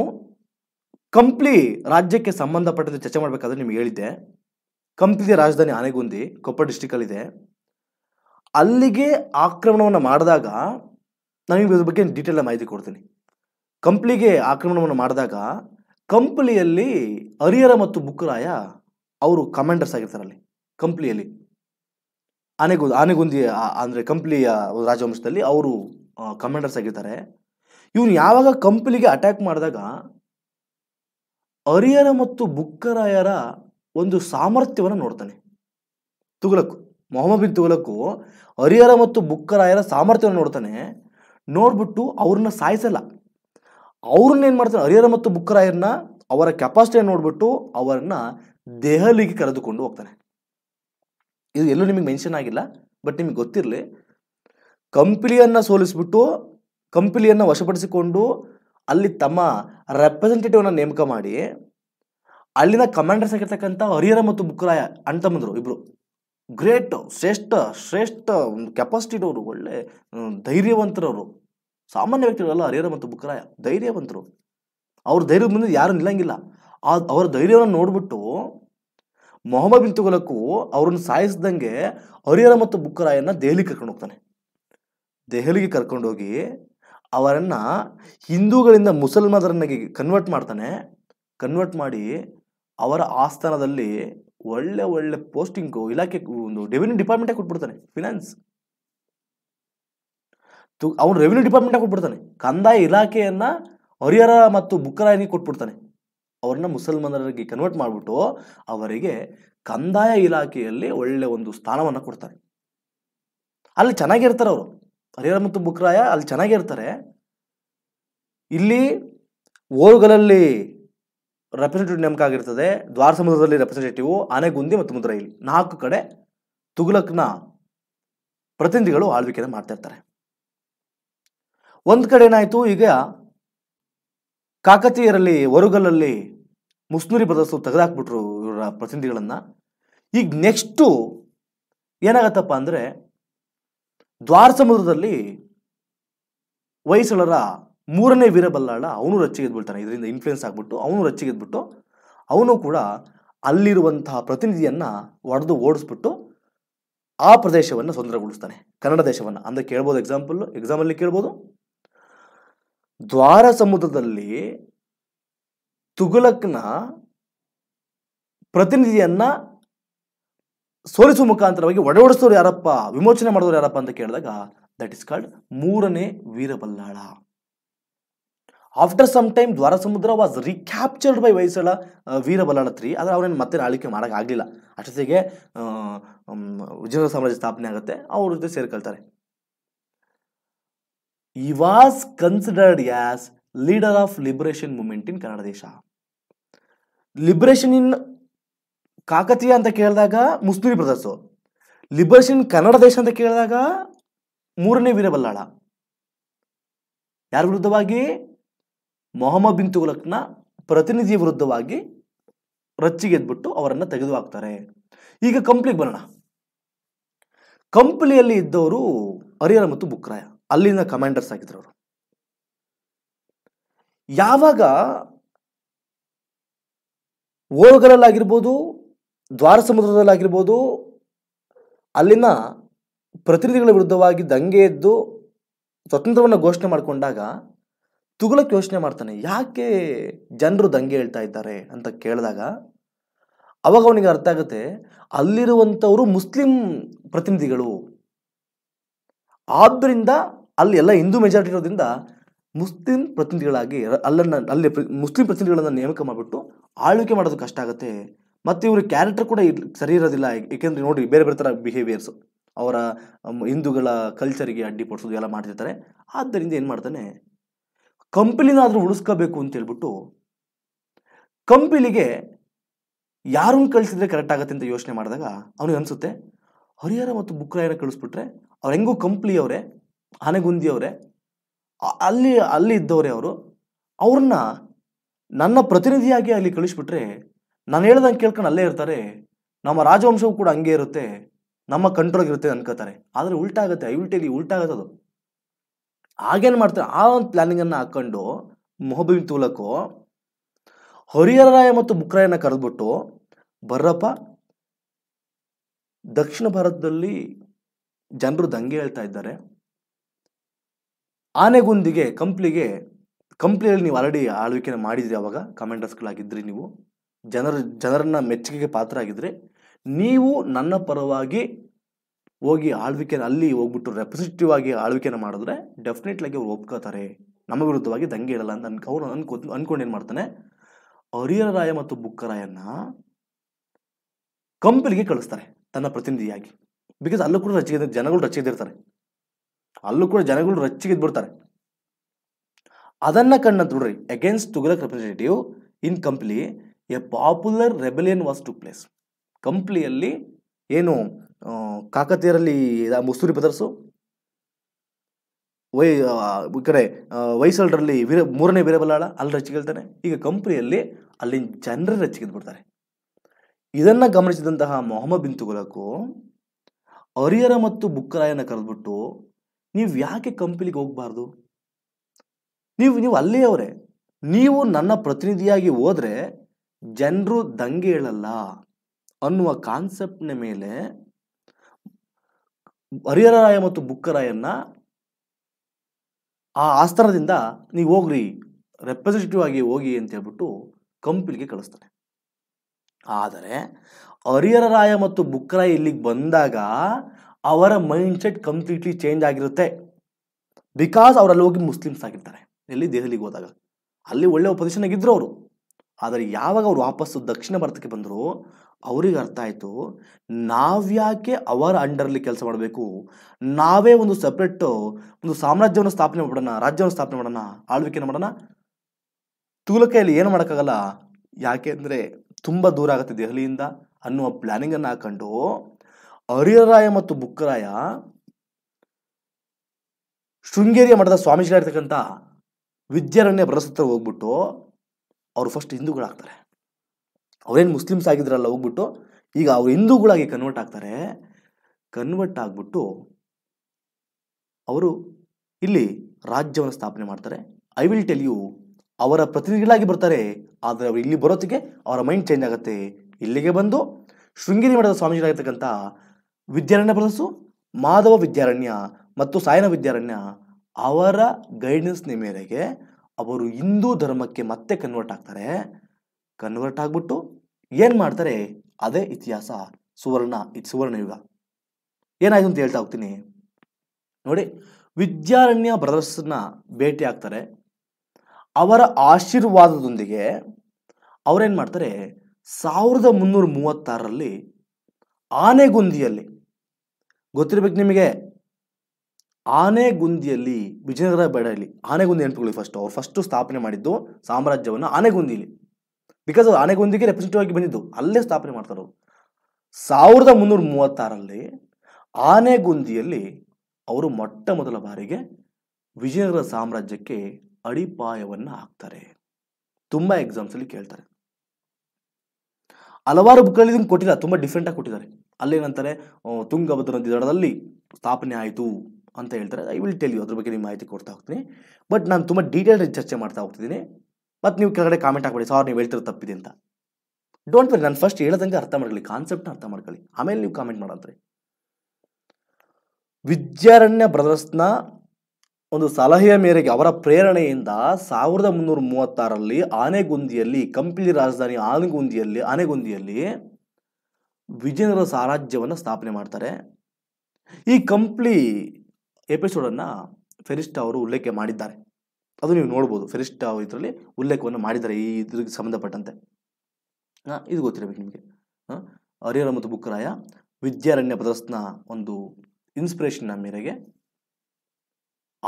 ಕಂಪ್ಲಿ ರಾಜ್ಯಕ್ಕೆ ಸಂಬಂಧಪಟ್ಟಂತೆ ಚರ್ಚೆ ಮಾಡಬೇಕಾದ್ರೆ ನಿಮ್ಗೆ ಹೇಳಿದ್ದೆ ಕಂಪ್ಲಿ ರಾಜಧಾನಿ ಆನೆಗುಂದಿ ಕೊಪ್ಪ ಡಿಸ್ಟಿಕಲ್ಲಿದೆ ಅಲ್ಲಿಗೆ ಆಕ್ರಮಣವನ್ನು ಮಾಡಿದಾಗ ನಾನು ಇದ್ರ ಬಗ್ಗೆ ಡೀಟೇಲ್ ಮಾಹಿತಿ ಕೊಡ್ತೀನಿ ಕಂಪ್ಲಿಗೆ ಆಕ್ರಮಣವನ್ನು ಮಾಡಿದಾಗ ಕಂಪ್ಲಿಯಲ್ಲಿ ಹರಿಹರ ಮತ್ತು ಬುಕ್ಕರಾಯ ಅವರು ಕಮಾಂಡರ್ಸ್ ಆಗಿರ್ತಾರೆ ಅಲ್ಲಿ ಕಂಪ್ಲಿಯಲ್ಲಿ ಆನೆಗು ಆನೆಗುಂದಿ ಅಂದರೆ ಕಂಪ್ಲಿಯ ರಾಜವಂಶದಲ್ಲಿ ಅವರು ಕಮಾಂಡರ್ಸ್ ಆಗಿರ್ತಾರೆ ಇವನು ಯಾವಾಗ ಕಂಪ್ಲಿಗೆ ಅಟ್ಯಾಕ್ ಮಾಡಿದಾಗ ಹರಿಹರ ಮತ್ತು ಬುಕ್ಕರಾಯರ ಒಂದು ಸಾಮರ್ಥ್ಯವನ್ನು ನೋಡ್ತಾನೆ ತುಗಲಕ್ಕು ಮೊಹಮ್ಮದ್ ಬಿನ್ ತುಗಲಕ್ಕು ಹರಿಹರ ಮತ್ತು ಬುಕ್ಕರಾಯರ ಸಾಮರ್ಥ್ಯವನ್ನು ನೋಡ್ತಾನೆ ನೋಡ್ಬಿಟ್ಟು ಅವ್ರನ್ನ ಸಾಯಿಸಲ್ಲ ಅವ್ರನ್ನ ಏನು ಮಾಡ್ತಾನೆ ಹರಿಹರ ಮತ್ತು ಬುಕ್ಕರಾಯರನ್ನ ಅವರ ಕೆಪಾಸಿಟಿಯನ್ನು ನೋಡ್ಬಿಟ್ಟು ಅವರನ್ನ ದೆಹಲಿಗೆ ಕರೆದುಕೊಂಡು ಹೋಗ್ತಾನೆ ಇದು ಎಲ್ಲೂ ನಿಮಗೆ ಮೆನ್ಷನ್ ಆಗಿಲ್ಲ ಬಟ್ ನಿಮಗೆ ಗೊತ್ತಿರಲಿ ಕಂಪ್ಲಿಯನ್ನು ಸೋಲಿಸ್ಬಿಟ್ಟು ಕಂಪ್ಲಿಯನ್ನು ವಶಪಡಿಸಿಕೊಂಡು ಅಲ್ಲಿ ತಮ್ಮ ರೆಪ್ರೆಸೆಂಟೇಟಿವ್ನ ನೇಮಕ ಮಾಡಿ ಅಲ್ಲಿನ ಕಮಾಂಡರ್ಸ್ ಆಗಿರ್ತಕ್ಕಂಥ ಹರಿಹರ ಮತ್ತು ಬುಕ್ಕರಾಯ ಅಣ್ಣ ತಮ್ಮಂದರು ಇಬ್ಬರು ಗ್ರೇಟ್ ಶ್ರೇಷ್ಠ ಶ್ರೇಷ್ಠ ಒಂದು ಕೆಪಾಸಿಟಿ ಇರೋರು ಒಳ್ಳೆ ಧೈರ್ಯವಂತರವರು ಸಾಮಾನ್ಯ ವ್ಯಕ್ತಿಗಳಲ್ಲ ಹರಿಹರ ಮತ್ತು ಬುಕ್ಕರಾಯ ಧೈರ್ಯವಂತರು ಅವ್ರ ಧೈರ್ಯದ ಮುಂದೆ ಯಾರು ನಿಲ್ಲಂಗಿಲ್ಲ ಆ ಅವರ ಧೈರ್ಯವನ್ನು ನೋಡಿಬಿಟ್ಟು ಮೊಹಮ್ಮದ್ ಬಿನ್ ತುಗಲಕ್ಕು ಅವ್ರನ್ನ ಸಾಯಿಸಿದಂಗೆ ಹರಿಹರ ಮತ್ತು ಬುಕ್ಕರಾಯನ್ನ ದೆಹಲಿಗೆ ಕರ್ಕೊಂಡು ಹೋಗ್ತಾನೆ ದೆಹಲಿಗೆ ಕರ್ಕೊಂಡೋಗಿ ಅವರನ್ನು ಹಿಂದೂಗಳಿಂದ ಮುಸಲ್ಮಾನರನ್ನಾಗಿ ಕನ್ವರ್ಟ್ ಮಾಡ್ತಾನೆ ಕನ್ವರ್ಟ್ ಮಾಡಿ ಅವರ ಆಸ್ಥಾನದಲ್ಲಿ ಒಳ್ಳೆ ಒಳ್ಳೆ ಪೋಸ್ಟಿಂಗು ಇಲಾಖೆ ಒಂದು ರೆವಿನ್ಯೂ ಡಿಪಾರ್ಟ್ಮೆಂಟೇ ಕೊಟ್ಬಿಡ್ತಾನೆ ಫಿನಾನ್ಸ್ ಅವನು ರೆವಿನ್ಯೂ ಡಿಪಾರ್ಟ್ಮೆಂಟೇ ಕೊಟ್ಬಿಡ್ತಾನೆ ಕಂದಾಯ ಇಲಾಖೆಯನ್ನು ಹರಿಹರ ಮತ್ತು ಬುಕ್ಕರಾಯನಿಗೆ ಕೊಟ್ಬಿಡ್ತಾನೆ ಅವ್ರನ್ನ ಮುಸಲ್ಮಾನರಿಗೆ ಕನ್ವರ್ಟ್ ಮಾಡಿಬಿಟ್ಟು ಅವರಿಗೆ ಕಂದಾಯ ಇಲಾಖೆಯಲ್ಲಿ ಒಳ್ಳೆ ಒಂದು ಸ್ಥಾನವನ್ನು ಕೊಡ್ತಾನೆ ಅಲ್ಲಿ ಚೆನ್ನಾಗಿರ್ತಾರೆ ಅವರು ಹರಿಹರ ಮತ್ತು ಬುಕ್ರಾಯ ಅಲ್ಲಿ ಚೆನ್ನಾಗಿರ್ತಾರೆ ಇಲ್ಲಿ ಓರುಗಳಲ್ಲಿ ರೆಪ್ರೆಸೆಂಟೇಟಿವ್ ನೇಮಕ ಆಗಿರ್ತದೆ ದ್ವಾರ ಸಮುದ್ರದಲ್ಲಿ ರೆಪ್ರೆಸೆಂಟೇಟಿವ್ ಆನೆಗುಂದಿ ಮತ್ತು ಮುದ್ರೈಲಿ ನಾಲ್ಕು ಕಡೆ ತುಘಲಕ್ನ ಪ್ರತಿನಿಧಿಗಳು ಆಳ್ವಿಕೆಯನ್ನು ಮಾಡ್ತಾ ಇರ್ತಾರೆ ಒಂದು ಕಡೆ ಏನಾಯಿತು ಈಗ ಕಾಕತೀಯರಲ್ಲಿ ವರುಗಲಲ್ಲಿ ಮುಸ್ನೂರಿ ಬ್ರದರ್ಸು ತೆಗೆದಾಕ್ಬಿಟ್ರು ಇವರ ಪ್ರತಿನಿಧಿಗಳನ್ನು ಈಗ ನೆಕ್ಸ್ಟು ಏನಾಗತ್ತಪ್ಪ ಅಂದರೆ ದ್ವಾರ ಸಮುದ್ರದಲ್ಲಿ ವಯಸ್ಸಳರ ಮೂರನೇ ವೀರಬಲ್ಲಾಳ ಅವನು ರಚ್ಚಿಗೆದ್ಬಿಡ್ತಾನೆ ಇದರಿಂದ ಇನ್ಫ್ಲುಯೆನ್ಸ್ ಆಗಿಬಿಟ್ಟು ಅವನು ರಚ್ಚಿಗೆದ್ಬಿಟ್ಟು ಅವನು ಕೂಡ ಅಲ್ಲಿರುವಂತಹ ಪ್ರತಿನಿಧಿಯನ್ನು ಒಡೆದು ಓಡಿಸ್ಬಿಟ್ಟು ಆ ಪ್ರದೇಶವನ್ನು ತೊಂದರೆಗೊಳಿಸ್ತಾನೆ ಕನ್ನಡ ದೇಶವನ್ನು ಅಂದರೆ ಕೇಳ್ಬೋದು ಎಕ್ಸಾಂಪಲ್ ಎಕ್ಸಾಂಪಲ್ಲಿ ಕೇಳ್ಬೋದು ದ್ವಾರ ಸಮುದ್ರದಲ್ಲಿ ತುಘಲಕ್ನ ಪ್ರತಿನಿಧಿಯನ್ನ ಸೋಲಿಸುವ ಮುಖಾಂತರವಾಗಿ ಒಡೆಒಡಿಸೋರು ಯಾರಪ್ಪ ವಿಮೋಚನೆ ಮಾಡೋರು ಯಾರಪ್ಪ ಅಂತ ಕೇಳಿದಾಗ ದಟ್ ಇಸ್ ಕಾಲ್ಡ್ ಮೂರನೇ ವೀರಬಲ್ಲಾಳ after some time Dwara Samudra was recaptured by Veeraballala three ಆದರೆ ಅವ್ರೇನು ಮತ್ತೆ ಆಳ್ವಿಕೆ ಮಾಡೋಕ್ಕಾಗಲಿಲ್ಲ ಅಷ್ಟೊತ್ತಿಗೆ ವಿಜಯ ಸಾಮ್ರಾಜ್ಯ ಸ್ಥಾಪನೆ ಆಗುತ್ತೆ ಅವ್ರ ಜೊತೆ ಸೇರ್ಕೊಳ್ತಾರೆ he was considered as leader of liberation movement in Kannada ದೇಶ ಲಿಬರೇಷನ್ ಇನ್ ಕಾಕತೀಯ ಅಂತ ಕೇಳಿದಾಗ ಮುಸ್ಲಿಂ ಬ್ರದರ್ಸು ಲಿಬರೇಷನ್ ಕನ್ನಡ ದೇಶ ಅಂತ ಕೇಳಿದಾಗ ಮೂರನೇ ವೀರಬಲ್ಲಾಳ ಯಾರ ವಿರುದ್ಧವಾಗಿ ಮೊಹಮ್ಮದ್ ಬಿನ್ ತುಗುಲಕ್ನ ಪ್ರತಿನಿಧಿ ವಿರುದ್ಧವಾಗಿ ರಚ್ಚಿಗೆದ್ಬಿಟ್ಟು ಅವರನ್ನು ತೆಗೆದು ಹಾಕ್ತಾರೆ ಈಗ ಕಂಪ್ಲಿಗೆ ಬರೋಣ ಕಂಪ್ಲಿಯಲ್ಲಿ ಇದ್ದವರು ಹರಿಹರ ಮತ್ತು ಬುಕ್ರಾಯ ಅಲ್ಲಿನ ಕಮಾಂಡರ್ಸ್ ಆಗಿದ್ರು ಅವರು ಯಾವಾಗ ಓರ್ಗಲಲ್ಲಾಗಿರ್ಬೋದು ದ್ವಾರ ಸಮುದ್ರದಲ್ಲಾಗಿರ್ಬೋದು ಅಲ್ಲಿನ ಪ್ರತಿನಿಧಿಗಳ ವಿರುದ್ಧವಾಗಿ ದಂಗೆ ಎದ್ದು ಸ್ವತಂತ್ರವನ್ನು ಘೋಷಣೆ ಮಾಡಿಕೊಂಡಾಗ ತುಗುಲಕ್ಕೆ ಯೋಚನೆ ಮಾಡ್ತಾನೆ ಯಾಕೆ ಜನರು ದಂಗೆ ಹೇಳ್ತಾ ಇದ್ದಾರೆ ಅಂತ ಕೇಳಿದಾಗ ಅವಾಗ ಅವನಿಗೆ ಅರ್ಥ ಆಗುತ್ತೆ ಅಲ್ಲಿರುವಂಥವರು ಮುಸ್ಲಿಂ ಪ್ರತಿನಿಧಿಗಳು ಆದ್ದರಿಂದ ಅಲ್ಲಿ ಎಲ್ಲ ಹಿಂದೂ ಮೆಜಾರಿಟಿ ಇರೋದ್ರಿಂದ ಮುಸ್ಲಿಂ ಪ್ರತಿನಿಧಿಗಳಾಗಿ ಅಲ್ಲನ್ನು ಅಲ್ಲಿ ಮುಸ್ಲಿಂ ಪ್ರತಿನಿಧಿಗಳನ್ನು ನೇಮಕ ಮಾಡಿಬಿಟ್ಟು ಆಳ್ವಿಕೆ ಮಾಡೋದು ಕಷ್ಟ ಆಗುತ್ತೆ ಮತ್ತು ಇವ್ರ ಕ್ಯಾರೆಕ್ಟರ್ ಕೂಡ ಸರಿ ಇರೋದಿಲ್ಲ ಏಕೆಂದರೆ ನೋಡಿ ಬೇರೆ ಬೇರೆ ಥರ ಬಿಹೇವಿಯರ್ಸು ಅವರ ಹಿಂದೂಗಳ ಕಲ್ಚರಿಗೆ ಅಡ್ಡಿಪಡಿಸೋದು ಎಲ್ಲ ಮಾಡ್ತಿರ್ತಾರೆ ಆದ್ದರಿಂದ ಏನು ಮಾಡ್ತಾನೆ ಕಂಪಿಲಿನಾದರೂ ಉಳಿಸ್ಕೋಬೇಕು ಅಂತ ಹೇಳ್ಬಿಟ್ಟು ಕಂಪಿಲಿಗೆ ಯಾರನ್ನು ಕಳಿಸಿದ್ರೆ ಕರೆಕ್ಟ್ ಆಗುತ್ತೆ ಅಂತ ಯೋಚನೆ ಮಾಡಿದಾಗ ಅವನಿಗೆ ಅನಿಸುತ್ತೆ ಹರಿಹರ ಮತ್ತು ಬುಕ್ರಾಯನ ಕಳಿಸ್ಬಿಟ್ರೆ ಅವ್ರು ಹೆಂಗೂ ಕಂಪ್ಲಿ ಅವರೇ ಆನೆಗುಂದಿ ಅವರೇ ಅಲ್ಲಿ ಅಲ್ಲಿ ಇದ್ದವರೇ ಅವರು ಅವ್ರನ್ನ ನನ್ನ ಪ್ರತಿನಿಧಿಯಾಗಿ ಅಲ್ಲಿ ಕಳಿಸ್ಬಿಟ್ರೆ ನಾನು ಹೇಳ್ದಂಗೆ ಕೇಳ್ಕೊಂಡು ಅಲ್ಲೇ ಇರ್ತಾರೆ ನಮ್ಮ ರಾಜವಂಶವೂ ಕೂಡ ಹಂಗೆ ಇರುತ್ತೆ ನಮ್ಮ ಕಂಟ್ರೋಲ್ ಇರುತ್ತೆ ಅನ್ಕೋತಾರೆ ಆದರೆ ಉಲ್ಟಾಗುತ್ತೆ ಐ ವಿಲ್ ಟೆಲ್ ಯು ಅದು ಆಗೇನು ಮಾಡ್ತಾರೆ ಆ ಒಂದು ಪ್ಲಾನಿಂಗನ್ನು ಹಾಕ್ಕೊಂಡು ಮೊಹಬಿನ್ ತೂಲಕು ಹರಿಹರರಾಯ ಮತ್ತು ಮುಕ್ರಾಯನ ಕರೆದ್ಬಿಟ್ಟು ಬರ್ರಪ್ಪ ದಕ್ಷಿಣ ಭಾರತದಲ್ಲಿ ಜನರು ದಂಗೆ ಹೇಳ್ತಾ ಇದ್ದಾರೆ ಆನೆಗುಂದಿಗೆ ಕಂಪ್ಲಿಗೆ ಕಂಪ್ಲಿಯಲ್ಲಿ ನೀವು ಆಲ್ರೆಡಿ ಆಳ್ವಿಕೆನ ಮಾಡಿದ್ರಿ ಅವಾಗ ಕಮೆಂಟರ್ಸ್ಗಳಾಗಿದ್ರಿ ನೀವು ಜನರ ಜನರನ್ನ ಮೆಚ್ಚುಗೆಗೆ ಪಾತ್ರ ಆಗಿದ್ರಿ ನೀವು ನನ್ನ ಪರವಾಗಿ ಹೋಗಿ ಆಳ್ವಿಕೆನ ಅಲ್ಲಿ ಹೋಗ್ಬಿಟ್ಟು ರೆಪ್ರೆಸೆಂಟೇಟಿವ್ ಆಗಿ ಆಳ್ವಿಕೆನ ಮಾಡಿದ್ರೆ ಡೆಫಿನೆಟ್ಲಾಗಿ ಅವ್ರು ಒಪ್ಕೋತಾರೆ ನಮ್ಮ ವಿರುದ್ಧವಾಗಿ ದಂಗೆ ಇಡಲ್ಲ ಅಂತ ಅನ್ಕ ಅವ್ರು ಅನ್ಕೋ ಅನ್ಕೊಂಡು ಏನು ಮಾಡ್ತಾನೆ ರಾಯ ಮತ್ತು ಬುಕ್ಕರಾಯನ್ನ ಕಂಪನಿಗೆ ಕಳಿಸ್ತಾರೆ ತನ್ನ ಪ್ರತಿನಿಧಿಯಾಗಿ ಬಿಕಾಸ್ ಅಲ್ಲೂ ಕೂಡ ರಚಿಗೆ ಜನಗಳು ರಚ್ಚಿಗೆದಿರ್ತಾರೆ ಅಲ್ಲೂ ಕೂಡ ಜನಗಳು ರಚ್ಚಿಗೆದ್ದು ಬಿಡ್ತಾರೆ ಅದನ್ನ ಕಣ್ಣ ನೋಡ್ರಿ against Tughlaq representative in Kampili a popular rebellion was to place ಕಂಪ್ಲಿಯಲ್ಲಿ ಏನು ಕಾಕತೀಯರಲ್ಲಿ ಮುಸ್ತೂರಿ ಬ್ರದರ್ಸು ವೈ ಈ ಕಡೆ ಹೊಯ್ಸಳರಲ್ಲಿ ವೀರ ಮೂರನೇ ವೀರಬಲ್ಲಾಳ ಅಲ್ಲಿ ಹೇಳ್ತಾನೆ ಈಗ ಕಂಪ್ನಿಯಲ್ಲಿ ಅಲ್ಲಿನ ಜನರ ರಚಿಗೆದ್ದು ಬಿಡ್ತಾರೆ ಇದನ್ನು ಗಮನಿಸಿದಂತಹ ಮೊಹಮ್ಮದ್ ಬಿನ್ ತುಗುಲಕು ಹರಿಹರ ಮತ್ತು ಬುಕ್ಕರಾಯನ ಕರೆದ್ಬಿಟ್ಟು ನೀವು ಯಾಕೆ ಕಂಪ್ನಿಗೆ ಹೋಗಬಾರ್ದು ನೀವು ನೀವು ಅಲ್ಲಿಯವರೇ ನೀವು ನನ್ನ ಪ್ರತಿನಿಧಿಯಾಗಿ ಹೋದರೆ ಜನರು ದಂಗೆ ಹೇಳಲ್ಲ ಅನ್ನುವ ಕಾನ್ಸೆಪ್ಟ್ನ ಮೇಲೆ ಹರಿಹರರಾಯ ಮತ್ತು ಬುಕ್ಕರಾಯನ್ನ ಆ ಆಸ್ಥಾನದಿಂದ ನೀವು ಹೋಗ್ರಿ ರೆಪ್ರೆಸೆಂಟೇಟಿವ್ ಆಗಿ ಹೋಗಿ ಅಂತ ಹೇಳ್ಬಿಟ್ಟು ಕಂಪಿಲಿಗೆ ಕಳಿಸ್ತಾರೆ ಆದರೆ ಹರಿಹರರಾಯ ಮತ್ತು ಬುಕ್ಕರಾಯ ಇಲ್ಲಿಗೆ ಬಂದಾಗ ಅವರ ಮೈಂಡ್ ಸೆಟ್ ಕಂಪ್ಲೀಟ್ಲಿ ಚೇಂಜ್ ಆಗಿರುತ್ತೆ ಬಿಕಾಸ್ ಅವರಲ್ಲಿ ಹೋಗಿ ಮುಸ್ಲಿಮ್ಸ್ ಆಗಿರ್ತಾರೆ ಎಲ್ಲಿ ದೆಹಲಿಗೆ ಹೋದಾಗ ಅಲ್ಲಿ ಒಳ್ಳೆ ಪೊಸಿಷನ್ ಆಗಿದ್ರು ಅವರು ಆದರೆ ಯಾವಾಗ ಅವ್ರು ವಾಪಸ್ಸು ದಕ್ಷಿಣ ಭಾರತಕ್ಕೆ ಬಂದರು ಅವ್ರಿಗೆ ಅರ್ಥ ಆಯಿತು ನಾವ್ಯಾಕೆ ಅವರ ಅಂಡರ್ಲಿ ಕೆಲಸ ಮಾಡಬೇಕು ನಾವೇ ಒಂದು ಸಪ್ರೇಟು ಒಂದು ಸಾಮ್ರಾಜ್ಯವನ್ನು ಸ್ಥಾಪನೆ ಮಾಡೋಣ ರಾಜ್ಯವನ್ನು ಸ್ಥಾಪನೆ ಮಾಡೋಣ ಆಳ್ವಿಕೆನ ಮಾಡೋಣ ತುಲಕೆಯಲ್ಲಿ ಏನು ಮಾಡೋಕ್ಕಾಗಲ್ಲ ಯಾಕೆ ಅಂದರೆ ತುಂಬ ದೂರ ಆಗುತ್ತೆ ದೆಹಲಿಯಿಂದ ಅನ್ನುವ ಪ್ಲ್ಯಾನಿಂಗನ್ನು ಹಾಕೊಂಡು ಹರಿಹರಾಯ ಮತ್ತು ಬುಕ್ಕರಾಯ ಶೃಂಗೇರಿಯ ಮಠದ ಸ್ವಾಮೀಜಿಗಳಿರ್ತಕ್ಕಂಥ ವಿದ್ಯಾರಣ್ಯ ಬರಸತ್ರ ಹೋಗ್ಬಿಟ್ಟು ಅವರು ಫಸ್ಟ್ ಹಿಂದೂಗಳಾಗ್ತಾರೆ ಅವರೇನು ಮುಸ್ಲಿಮ್ಸ್ ಆಗಿದ್ರಲ್ಲ ಹೋಗ್ಬಿಟ್ಟು ಈಗ ಅವ್ರು ಹಿಂದೂಗಳಾಗಿ ಕನ್ವರ್ಟ್ ಆಗ್ತಾರೆ ಕನ್ವರ್ಟ್ ಆಗಿಬಿಟ್ಟು ಅವರು ಇಲ್ಲಿ ರಾಜ್ಯವನ್ನು ಸ್ಥಾಪನೆ ಮಾಡ್ತಾರೆ ಐ ವಿಲ್ ಟೆಲ್ ಯು ಅವರ ಪ್ರತಿನಿಧಿಗಳಾಗಿ ಬರ್ತಾರೆ ಆದರೆ ಅವರು ಇಲ್ಲಿ ಬರೋತ್ತಿಗೆ ಅವರ ಮೈಂಡ್ ಚೇಂಜ್ ಆಗುತ್ತೆ ಇಲ್ಲಿಗೆ ಬಂದು ಶೃಂಗೇರಿ ಮಠದ ಸ್ವಾಮೀಜಿಗಳಾಗಿರ್ತಕ್ಕಂಥ ವಿದ್ಯಾರಣ್ಯ ಬಳಸು ಮಾಧವ ವಿದ್ಯಾರಣ್ಯ ಮತ್ತು ಸಾಯನ ವಿದ್ಯಾರಣ್ಯ ಅವರ ಗೈಡೆನ್ಸ್ನ ಮೇರೆಗೆ ಅವರು ಹಿಂದೂ ಧರ್ಮಕ್ಕೆ ಮತ್ತೆ ಕನ್ವರ್ಟ್ ಆಗ್ತಾರೆ ಕನ್ವರ್ಟ್ ಆಗಿಬಿಟ್ಟು ಏನು ಮಾಡ್ತಾರೆ ಅದೇ ಇತಿಹಾಸ ಸುವರ್ಣ ಇದು ಯುಗ ಏನಾಯ್ತು ಅಂತ ಹೇಳ್ತಾ ಹೋಗ್ತೀನಿ ನೋಡಿ ವಿದ್ಯಾರಣ್ಯ ಬ್ರದರ್ಸ್ನ ಭೇಟಿ ಆಗ್ತಾರೆ ಅವರ ಆಶೀರ್ವಾದದೊಂದಿಗೆ ಅವರೇನು ಮಾಡ್ತಾರೆ ಸಾವಿರದ ಮುನ್ನೂರ ಮೂವತ್ತಾರರಲ್ಲಿ ಆನೆಗುಂದಿಯಲ್ಲಿ ಗೊತ್ತಿರ್ಬೇಕು ನಿಮಗೆ ಆನೆಗುಂದಿಯಲ್ಲಿ ವಿಜಯನಗರ ಬೇಡಲ್ಲಿ ಆನೆಗುಂದಿ ನೆನಪುಗಳು ಫಸ್ಟ್ ಅವ್ರು ಫಸ್ಟ್ ಸ್ಥಾಪನೆ ಮಾಡಿದ್ದು ಸಾಮ್ರಾಜ್ಯವನ್ನು ಆನೆಗುಂದಿಯಲ್ಲಿ ಬಿಕಾಸ್ ಅವ್ರು ಆನೆಗುಂದಿಗೆ ರೆಪ್ರೆಸೆಂಟಿವ್ ಆಗಿ ಬಂದಿದ್ದು ಅಲ್ಲೇ ಸ್ಥಾಪನೆ ಮಾಡ್ತಾರೆ ಸಾವಿರದ ಮುನ್ನೂರ ಮೂವತ್ತಾರಲ್ಲಿ ಆನೆಗುಂದಿಯಲ್ಲಿ ಅವರು ಮೊಟ್ಟ ಮೊದಲ ಬಾರಿಗೆ ವಿಜಯನಗರ ಸಾಮ್ರಾಜ್ಯಕ್ಕೆ ಅಡಿಪಾಯವನ್ನು ಹಾಕ್ತಾರೆ ತುಂಬ ಎಕ್ಸಾಮ್ಸಲ್ಲಿ ಕೇಳ್ತಾರೆ ಹಲವಾರು ಬುಕ್ಗಳಲ್ಲಿ ಕೊಟ್ಟಿಲ್ಲ ತುಂಬ ಡಿಫ್ರೆಂಟಾಗಿ ಕೊಟ್ಟಿದ್ದಾರೆ ಅಲ್ಲೇನಂತಾರೆ ತುಂಗಭದ್ರ ನದಿ ದಡದಲ್ಲಿ ಸ್ಥಾಪನೆ ಆಯಿತು ಅಂತ ಹೇಳ್ತಾರೆ ಐ ವಿಲ್ ಟೆಲ್ ಯು ಅದ್ರ ಬಗ್ಗೆ ನಿಮ್ಗೆ ಮಾಹಿತಿ ಕೊಡ್ತಾ ಹೋಗ್ತೀನಿ ಬಟ್ ನಾನು ತುಂಬ ಡೀಟೇಲ್ ಚರ್ಚೆ ಮಾಡ್ತಾ ಹೋಗ್ತಿದ್ದೀನಿ ಮತ್ತು ನೀವು ಕೆಳಗಡೆ ಕಾಮೆಂಟ್ ಹಾಕ್ಬೇಡಿ ಸಾರ್ ನೀವು ಹೇಳ್ತಿರೋ ತಪ್ಪಿದೆ ಅಂತ ಡೋಂಟ್ ವರಿ ನಾನು ಫಸ್ಟ್ ಹೇಳದಂಗೆ ಅರ್ಥ ಮಾಡ್ಕೊಳ್ಳಿ ಕಾನ್ಸೆಪ್ಟ್ನ ಅರ್ಥ ಮಾಡ್ಕೊಳ್ಳಿ ಆಮೇಲೆ ನೀವು ಕಾಮೆಂಟ್ ಮಾಡಂತ್ರಿ ವಿದ್ಯಾರಣ್ಯ ಬ್ರದರ್ಸ್ನ ಒಂದು ಸಲಹೆಯ ಮೇರೆಗೆ ಅವರ ಪ್ರೇರಣೆಯಿಂದ ಸಾವಿರದ ಮುನ್ನೂರ ಮೂವತ್ತಾರಲ್ಲಿ ಆನೆಗುಂದಿಯಲ್ಲಿ ಕಂಪ್ಲಿ ರಾಜಧಾನಿ ಆನೆಗುಂದಿಯಲ್ಲಿ ಆನೆಗುಂದಿಯಲ್ಲಿ ವಿಜಯನಗರ ಸಾರಾಜ್ಯವನ್ನು ಸ್ಥಾಪನೆ ಮಾಡ್ತಾರೆ ಈ ಕಂಪ್ಲಿ ಎಪಿಸೋಡನ್ನು ಫೆರಿಸ್ಟ್ ಅವರು ಉಲ್ಲೇಖ ಮಾಡಿದ್ದಾರೆ ಅದು ನೀವು ನೋಡ್ಬೋದು ಫೆರಿಸ್ಟ್ ಅವರು ಇದರಲ್ಲಿ ಉಲ್ಲೇಖವನ್ನು ಮಾಡಿದ್ದಾರೆ ಈ ಇದ್ರಿಗೆ ಸಂಬಂಧಪಟ್ಟಂತೆ ಹಾಂ ಇದು ಗೊತ್ತಿರಬೇಕು ನಿಮಗೆ ಹಾಂ ಹರಿಹರ ಮತ್ತು ಬುಕ್ಕರಾಯ ವಿದ್ಯಾರಣ್ಯ ಪ್ರದರ್ಶನ ಒಂದು ಇನ್ಸ್ಪಿರೇಷನ್ನ ಮೇರೆಗೆ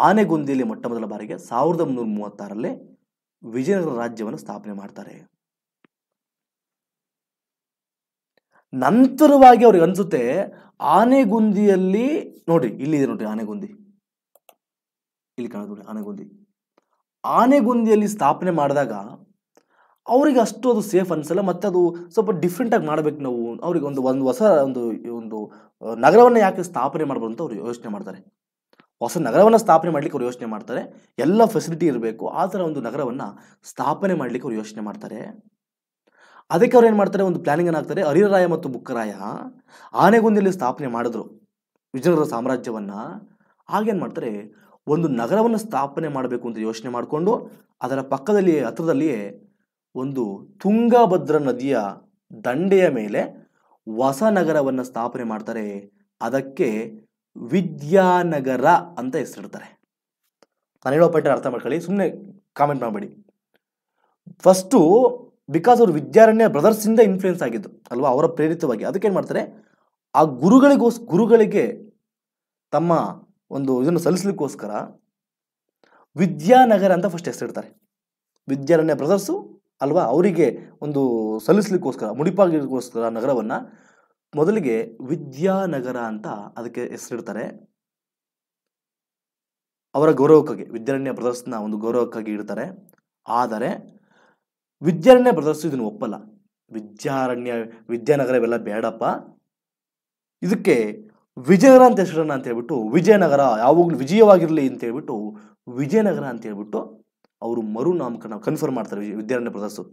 ಆನೆಗೊಂದಿಯಲ್ಲಿ ಮೊಟ್ಟ ಮೊದಲ ಬಾರಿಗೆ ಸಾವಿರದ ಒಂಬೈನೂರ ಮೂವತ್ತಾರರಲ್ಲಿ ವಿಜಯನಗರ ರಾಜ್ಯವನ್ನು ಸ್ಥಾಪನೆ ಮಾಡ್ತಾರೆ ನಂತರವಾಗಿ ಅವ್ರಿಗೆ ಅನ್ಸುತ್ತೆ ಆನೆಗುಂದಿಯಲ್ಲಿ ನೋಡಿ ಇದೆ ನೋಡಿ ಆನೆಗುಂದಿ ಇಲ್ಲಿ ಕಾಣೋದು ಆನೆಗುಂದಿ ಆನೆಗುಂದಿಯಲ್ಲಿ ಸ್ಥಾಪನೆ ಮಾಡಿದಾಗ ಅವರಿಗೆ ಅಷ್ಟು ಅದು ಸೇಫ್ ಅನ್ಸಲ್ಲ ಮತ್ತು ಅದು ಸ್ವಲ್ಪ ಆಗಿ ಮಾಡಬೇಕು ನಾವು ಅವ್ರಿಗೆ ಒಂದು ಒಂದು ಹೊಸ ಒಂದು ಒಂದು ನಗರವನ್ನು ಯಾಕೆ ಸ್ಥಾಪನೆ ಮಾಡ್ಬೋದು ಅಂತ ಅವರು ಯೋಚನೆ ಮಾಡ್ತಾರೆ ಹೊಸ ನಗರವನ್ನು ಸ್ಥಾಪನೆ ಮಾಡಲಿಕ್ಕೆ ಅವ್ರು ಯೋಚನೆ ಮಾಡ್ತಾರೆ ಎಲ್ಲ ಫೆಸಿಲಿಟಿ ಇರಬೇಕು ಆ ಥರ ಒಂದು ನಗರವನ್ನು ಸ್ಥಾಪನೆ ಮಾಡಲಿಕ್ಕೆ ಅವ್ರು ಯೋಚನೆ ಮಾಡ್ತಾರೆ ಅದಕ್ಕೆ ಅವ್ರು ಏನು ಮಾಡ್ತಾರೆ ಒಂದು ಪ್ಲಾನಿಂಗ್ ಏನಾಗ್ತಾರೆ ಹರಿರಾಯ ಮತ್ತು ಬುಕ್ಕರಾಯ ಆನೆಗೊಂದಿಲ್ಲಿ ಸ್ಥಾಪನೆ ಮಾಡಿದ್ರು ವಿಜಯನಗರ ಸಾಮ್ರಾಜ್ಯವನ್ನು ಆಗೇನು ಮಾಡ್ತಾರೆ ಒಂದು ನಗರವನ್ನು ಸ್ಥಾಪನೆ ಮಾಡಬೇಕು ಅಂತ ಯೋಚನೆ ಮಾಡಿಕೊಂಡು ಅದರ ಪಕ್ಕದಲ್ಲಿ ಹತ್ರದಲ್ಲಿಯೇ ಒಂದು ತುಂಗಭದ್ರ ನದಿಯ ದಂಡೆಯ ಮೇಲೆ ಹೊಸ ನಗರವನ್ನು ಸ್ಥಾಪನೆ ಮಾಡ್ತಾರೆ ಅದಕ್ಕೆ ವಿದ್ಯಾನಗರ ಅಂತ ಹೆಸರಿಡ್ತಾರೆ ನಾನು ಹೇಳೋ ಪಾಯಿಂಟ್ ಅರ್ಥ ಮಾಡ್ಕೊಳ್ಳಿ ಸುಮ್ಮನೆ ಕಾಮೆಂಟ್ ಮಾಡಬೇಡಿ ಫಸ್ಟು ಬಿಕಾಸ್ ಅವರು ವಿದ್ಯಾರಣ್ಯ ಬ್ರದರ್ಸಿಂದ ಇನ್ಫ್ಲೂಯೆನ್ಸ್ ಆಗಿದ್ದು ಅಲ್ವಾ ಅವರ ಪ್ರೇರಿತವಾಗಿ ಅದಕ್ಕೆ ಏನು ಮಾಡ್ತಾರೆ ಆ ಗುರುಗಳಿಗೋಸ್ ಗುರುಗಳಿಗೆ ತಮ್ಮ ಒಂದು ಇದನ್ನು ಸಲ್ಲಿಸ್ಲಿಕ್ಕೋಸ್ಕರ ವಿದ್ಯಾನಗರ ಅಂತ ಫಸ್ಟ್ ಹೆಸರಿಡ್ತಾರೆ ವಿದ್ಯಾರಣ್ಯ ಬ್ರದರ್ಸು ಅಲ್ವಾ ಅವರಿಗೆ ಒಂದು ಸಲ್ಲಿಸ್ಲಿಕ್ಕೋಸ್ಕರ ಮುಡಿಪಾಗಿಗೋಸ್ಕರ ನಗರವನ್ನು ಮೊದಲಿಗೆ ವಿದ್ಯಾನಗರ ಅಂತ ಅದಕ್ಕೆ ಹೆಸರಿಡ್ತಾರೆ ಅವರ ಗೌರವಕ್ಕಾಗಿ ವಿದ್ಯಾರಣ್ಯ ಬ್ರದರ್ಸ್ನ ಒಂದು ಗೌರವಕ್ಕಾಗಿ ಇಡ್ತಾರೆ ಆದರೆ ವಿದ್ಯಾರಣ್ಯ ಬ್ರದರ್ಸು ಇದನ್ನು ಒಪ್ಪಲ್ಲ ವಿದ್ಯಾರಣ್ಯ ವಿದ್ಯಾನಗರ ಇವೆಲ್ಲ ಬೇಡಪ್ಪ ಇದಕ್ಕೆ ವಿಜಯನಗರ ಅಂತ ಹೆಸರನ್ನ ಅಂತ ಹೇಳ್ಬಿಟ್ಟು ವಿಜಯನಗರ ಯಾವಾಗಲೂ ವಿಜಯವಾಗಿರಲಿ ಅಂತ ಹೇಳ್ಬಿಟ್ಟು ವಿಜಯನಗರ ಅಂತ ಹೇಳ್ಬಿಟ್ಟು ಅವರು ಮರು ನಾಮಕರಣ ಕನ್ಫರ್ಮ್ ಮಾಡ್ತಾರೆ ವಿದ್ಯಾರಣ್ಯ ಬ್ರದರ್ಸು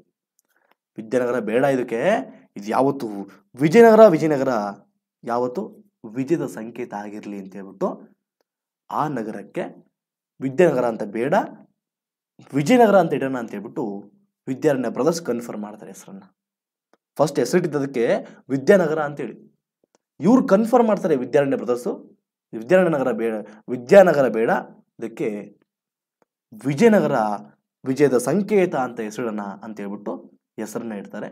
ವಿದ್ಯಾನಗರ ಬೇಡ ಇದಕ್ಕೆ ಇದು ಯಾವತ್ತು ವಿಜಯನಗರ ವಿಜಯನಗರ ಯಾವತ್ತು ವಿಜಯದ ಸಂಕೇತ ಆಗಿರಲಿ ಅಂತ ಹೇಳ್ಬಿಟ್ಟು ಆ ನಗರಕ್ಕೆ ವಿದ್ಯಾನಗರ ಅಂತ ಬೇಡ ವಿಜಯನಗರ ಅಂತ ಇಡೋಣ ಅಂತ ಹೇಳ್ಬಿಟ್ಟು ವಿದ್ಯಾರಣ್ಯ ಬ್ರದರ್ಸ್ ಕನ್ಫರ್ಮ್ ಮಾಡ್ತಾರೆ ಹೆಸರನ್ನು ಫಸ್ಟ್ ಹೆಸರಿಟ್ಟಿದ್ದಕ್ಕೆ ವಿದ್ಯಾನಗರ ಅಂತೇಳಿ ಇವ್ರು ಕನ್ಫರ್ಮ್ ಮಾಡ್ತಾರೆ ವಿದ್ಯಾರಣ್ಯ ಬ್ರದರ್ಸು ವಿದ್ಯಾರಣ್ಯ ನಗರ ಬೇಡ ವಿದ್ಯಾನಗರ ಬೇಡ ಇದಕ್ಕೆ ವಿಜಯನಗರ ವಿಜಯದ ಸಂಕೇತ ಅಂತ ಹೆಸರನ್ನ ಅಂತ ಹೇಳ್ಬಿಟ್ಟು ಹೆಸರನ್ನ ಇಡ್ತಾರೆ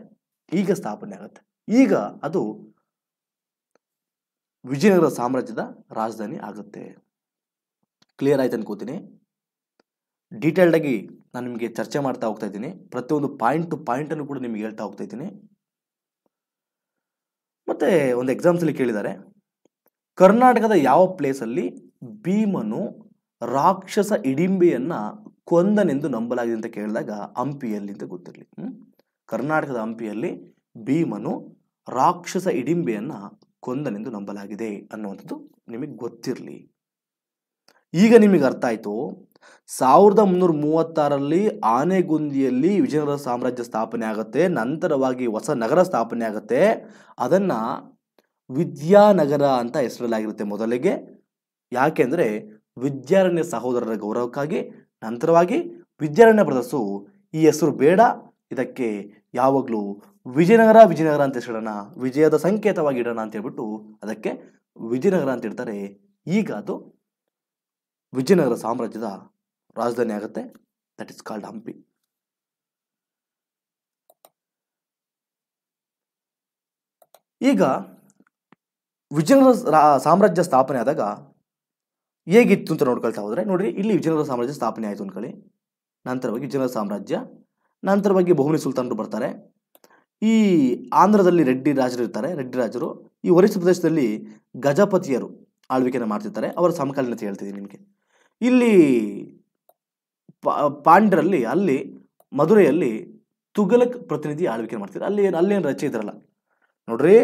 ಈಗ ಸ್ಥಾಪನೆ ಆಗುತ್ತೆ ಈಗ ಅದು ವಿಜಯನಗರ ಸಾಮ್ರಾಜ್ಯದ ರಾಜಧಾನಿ ಆಗುತ್ತೆ ಕ್ಲಿಯರ್ ಆಯ್ತು ಅನ್ಕೋತೀನಿ ಡೀಟೇಲ್ಡಾಗಿ ನಾನು ನಿಮಗೆ ಚರ್ಚೆ ಮಾಡ್ತಾ ಹೋಗ್ತಾ ಇದ್ದೀನಿ ಪ್ರತಿಯೊಂದು ಪಾಯಿಂಟ್ ಟು ಪಾಯಿಂಟನ್ನು ಕೂಡ ನಿಮಗೆ ಹೇಳ್ತಾ ಹೋಗ್ತಾ ಇದ್ದೀನಿ ಮತ್ತು ಒಂದು ಎಕ್ಸಾಮ್ಸಲ್ಲಿ ಕೇಳಿದ್ದಾರೆ ಕರ್ನಾಟಕದ ಯಾವ ಪ್ಲೇಸಲ್ಲಿ ಭೀಮನು ರಾಕ್ಷಸ ಇಡಿಂಬೆಯನ್ನು ಕೊಂದನೆಂದು ನಂಬಲಾಗಿದೆ ಅಂತ ಕೇಳಿದಾಗ ಹಂಪಿಯಲ್ಲಿ ಅಂತ ಗೊತ್ತಿರಲಿ ಕರ್ನಾಟಕದ ಹಂಪಿಯಲ್ಲಿ ಭೀಮನು ರಾಕ್ಷಸ ಇಡಿಂಬೆಯನ್ನು ಕೊಂದನೆಂದು ನಂಬಲಾಗಿದೆ ಅನ್ನುವಂಥದ್ದು ನಿಮಗೆ ಗೊತ್ತಿರಲಿ ಈಗ ನಿಮಗೆ ಅರ್ಥ ಆಯಿತು ಸಾವಿರದ ಮುನ್ನೂರ ಮೂವತ್ತಾರಲ್ಲಿ ಆನೆಗುಂದಿಯಲ್ಲಿ ವಿಜಯನಗರ ಸಾಮ್ರಾಜ್ಯ ಸ್ಥಾಪನೆ ಆಗುತ್ತೆ ನಂತರವಾಗಿ ಹೊಸ ನಗರ ಸ್ಥಾಪನೆ ಆಗುತ್ತೆ ಅದನ್ನು ವಿದ್ಯಾನಗರ ಅಂತ ಹೆಸರಲ್ಲಾಗಿರುತ್ತೆ ಮೊದಲಿಗೆ ಯಾಕೆಂದರೆ ವಿದ್ಯಾರಣ್ಯ ಸಹೋದರರ ಗೌರವಕ್ಕಾಗಿ ನಂತರವಾಗಿ ವಿದ್ಯಾರಣ್ಯ ಬ್ರದರ್ಸು ಈ ಹೆಸರು ಬೇಡ ಇದಕ್ಕೆ ಯಾವಾಗಲೂ ವಿಜಯನಗರ ವಿಜಯನಗರ ಅಂತ ಹೆಸರಿಡೋಣ ವಿಜಯದ ಸಂಕೇತವಾಗಿ ಇಡೋಣ ಅಂತ ಹೇಳ್ಬಿಟ್ಟು ಅದಕ್ಕೆ ವಿಜಯನಗರ ಅಂತ ಇಡ್ತಾರೆ ಈಗ ಅದು ವಿಜಯನಗರ ಸಾಮ್ರಾಜ್ಯದ ರಾಜಧಾನಿ ಆಗುತ್ತೆ ದಟ್ ಇಸ್ ಕಾಲ್ಡ್ ಹಂಪಿ ಈಗ ವಿಜಯನಗರ ಸಾಮ್ರಾಜ್ಯ ಸ್ಥಾಪನೆ ಆದಾಗ ಹೇಗಿತ್ತು ಅಂತ ನೋಡ್ಕೊಳ್ತಾ ಹೋದ್ರೆ ನೋಡ್ರಿ ಇಲ್ಲಿ ವಿಜಯನಗರ ಸಾಮ್ರಾಜ್ಯ ಸ್ಥಾಪನೆ ಆಯಿತು ಅಂದ್ಕೊಳ್ಳಿ ನಂತರವಾಗಿ ವಿಜಯನಗರ ಸಾಮ್ರಾಜ್ಯ ನಂತರವಾಗಿ ಬಹುಮನಿ ಸುಲ್ತಾನರು ಬರ್ತಾರೆ ಈ ಆಂಧ್ರದಲ್ಲಿ ರೆಡ್ಡಿ ರಾಜರು ಇರ್ತಾರೆ ರೆಡ್ಡಿ ರಾಜರು ಈ ಒರಿಸ್ ಪ್ರದೇಶದಲ್ಲಿ ಗಜಪತಿಯರು ಆಳ್ವಿಕೆಯನ್ನು ಮಾಡ್ತಿರ್ತಾರೆ ಅವರ ಸಮಕಾಲೀನತೆ ಹೇಳ್ತಿದ್ದೀನಿ ನಿಮಗೆ ಇಲ್ಲಿ ಪಾಂಡ್ರಲ್ಲಿ ಅಲ್ಲಿ ಮಧುರೆಯಲ್ಲಿ ತುಗಲಕ್ ಪ್ರತಿನಿಧಿ ಆಳ್ವಿಕೆ ಮಾಡ್ತಿದ್ರು ಅಲ್ಲಿ ಏನು ಏನು ರಚೆ ಇದ್ರಲ್ಲ ನೋಡ್ರಿ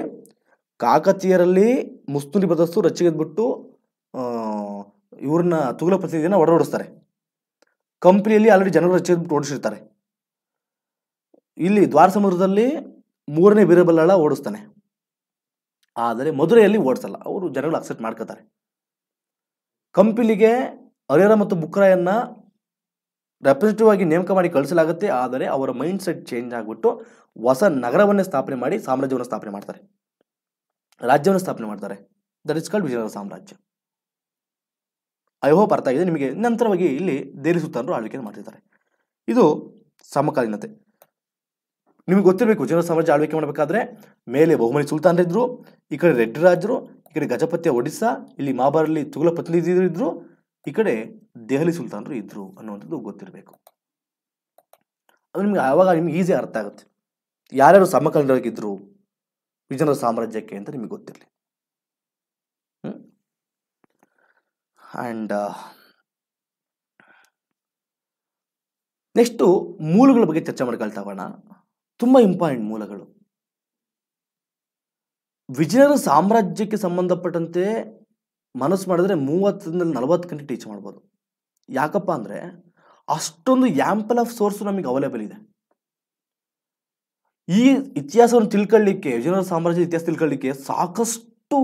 ಕಾಕತೀಯರಲ್ಲಿ ಮುಸ್ತುಲಿ ಬದಸ್ತು ರಚೆಗೆದ್ಬಿಟ್ಟು ಇವ್ರನ್ನ ತುಘಲಕ್ ಪ್ರತಿನಿಧಿನ ಒಡರೋಡಿಸ್ತಾರೆ ಕಂಪ್ನಿಯಲ್ಲಿ ಆಲ್ರೆಡಿ ಜನರು ರಚೆಗೆದ್ಬಿಟ್ಟು ಓಡಿಸಿರ್ತಾರೆ ಇಲ್ಲಿ ದ್ವಾರ ಸಮುದ್ರದಲ್ಲಿ ಮೂರನೇ ಬೀರಬಲ್ಲಾಳ ಓಡಿಸ್ತಾನೆ ಆದರೆ ಮಧುರೆಯಲ್ಲಿ ಓಡಿಸಲ್ಲ ಅವರು ಜನಗಳು ಅಕ್ಸೆಪ್ಟ್ ಮಾಡ್ಕೋತಾರೆ ಕಂಪಿಲಿಗೆ ಹರಿಹರ ಮತ್ತು ಬುಕ್ರಾಯನ್ನ ರೆಪ್ರೆಸೆಂಟೇಟಿವ್ ಆಗಿ ನೇಮಕ ಮಾಡಿ ಕಳಿಸಲಾಗುತ್ತೆ ಆದರೆ ಅವರ ಮೈಂಡ್ ಸೆಟ್ ಚೇಂಜ್ ಆಗಿಬಿಟ್ಟು ಹೊಸ ನಗರವನ್ನೇ ಸ್ಥಾಪನೆ ಮಾಡಿ ಸಾಮ್ರಾಜ್ಯವನ್ನು ಸ್ಥಾಪನೆ ಮಾಡ್ತಾರೆ ರಾಜ್ಯವನ್ನು ಸ್ಥಾಪನೆ ಮಾಡ್ತಾರೆ ದಟ್ ಇಸ್ ಕಾಲ್ಡ್ ವಿಜಯನಗರ ಸಾಮ್ರಾಜ್ಯ ಐ ಹೋಪ್ ಅರ್ಥ ಆಗಿದೆ ನಿಮಗೆ ನಂತರವಾಗಿ ಇಲ್ಲಿ ದೇರಿ ಸುತ್ತಾನರು ಆಳ್ವಿಕೆ ಮಾಡ್ತಿದ್ದಾರೆ ಇದು ಸಮಕಾಲೀನತೆ ನಿಮಗೆ ಗೊತ್ತಿರಬೇಕು ವಿಜಯನಗರ ಸಾಮ್ರಾಜ್ಯ ಆಳ್ವಿಕೆ ಮಾಡಬೇಕಾದ್ರೆ ಮೇಲೆ ಬಹುಮನಿ ಸುಲ್ತಾನರಿದ್ದರು ಈ ಕಡೆ ರೆಡ್ಡಿ ರಾಜರು ಈ ಕಡೆ ಗಜಪತಿಯ ಒಡಿಸ್ಸಾ ಇಲ್ಲಿ ಮಾಬಾರಲ್ಲಿ ತುಗುಲ ಇದ್ರು ಈ ಕಡೆ ದೆಹಲಿ ಸುಲ್ತಾನರು ಇದ್ರು ಅನ್ನುವಂಥದ್ದು ಗೊತ್ತಿರಬೇಕು ಅದು ನಿಮ್ಗೆ ಆವಾಗ ನಿಮ್ಗೆ ಈಸಿ ಅರ್ಥ ಆಗುತ್ತೆ ಯಾರ್ಯಾರು ಸಮಕಾಲೀನರಾಗಿದ್ದರು ವಿಜಯನಗರ ಸಾಮ್ರಾಜ್ಯಕ್ಕೆ ಅಂತ ನಿಮಗೆ ಗೊತ್ತಿರಲಿ ಆ್ಯಂಡ್ ನೆಕ್ಸ್ಟು uh, ಮೂಲಗಳ ಬಗ್ಗೆ ಚರ್ಚೆ ಮಾಡ್ಕೊಳ್ತಾ ಹೋಗೋಣ ತುಂಬ ಇಂಪಾರ್ಟೆಂಟ್ ಮೂಲಗಳು ವಿಜಯನಗರ ಸಾಮ್ರಾಜ್ಯಕ್ಕೆ ಸಂಬಂಧಪಟ್ಟಂತೆ ಮನಸ್ಸು ಮಾಡಿದ್ರೆ ಮೂವತ್ತರಿಂದ ನಲವತ್ತು ಗಂಟೆ ಟೀಚ್ ಮಾಡ್ಬೋದು ಯಾಕಪ್ಪ ಅಂದರೆ ಅಷ್ಟೊಂದು ಯಾಂಪಲ್ ಆಫ್ ಸೋರ್ಸು ನಮಗೆ ಅವೈಲೇಬಲ್ ಇದೆ ಈ ಇತಿಹಾಸವನ್ನು ತಿಳ್ಕೊಳ್ಳಿಕ್ಕೆ ವಿಜಯನಗರ ಸಾಮ್ರಾಜ್ಯದ ಇತಿಹಾಸ ತಿಳ್ಕೊಳ್ಳಿಕ್ಕೆ ಸಾಕಷ್ಟು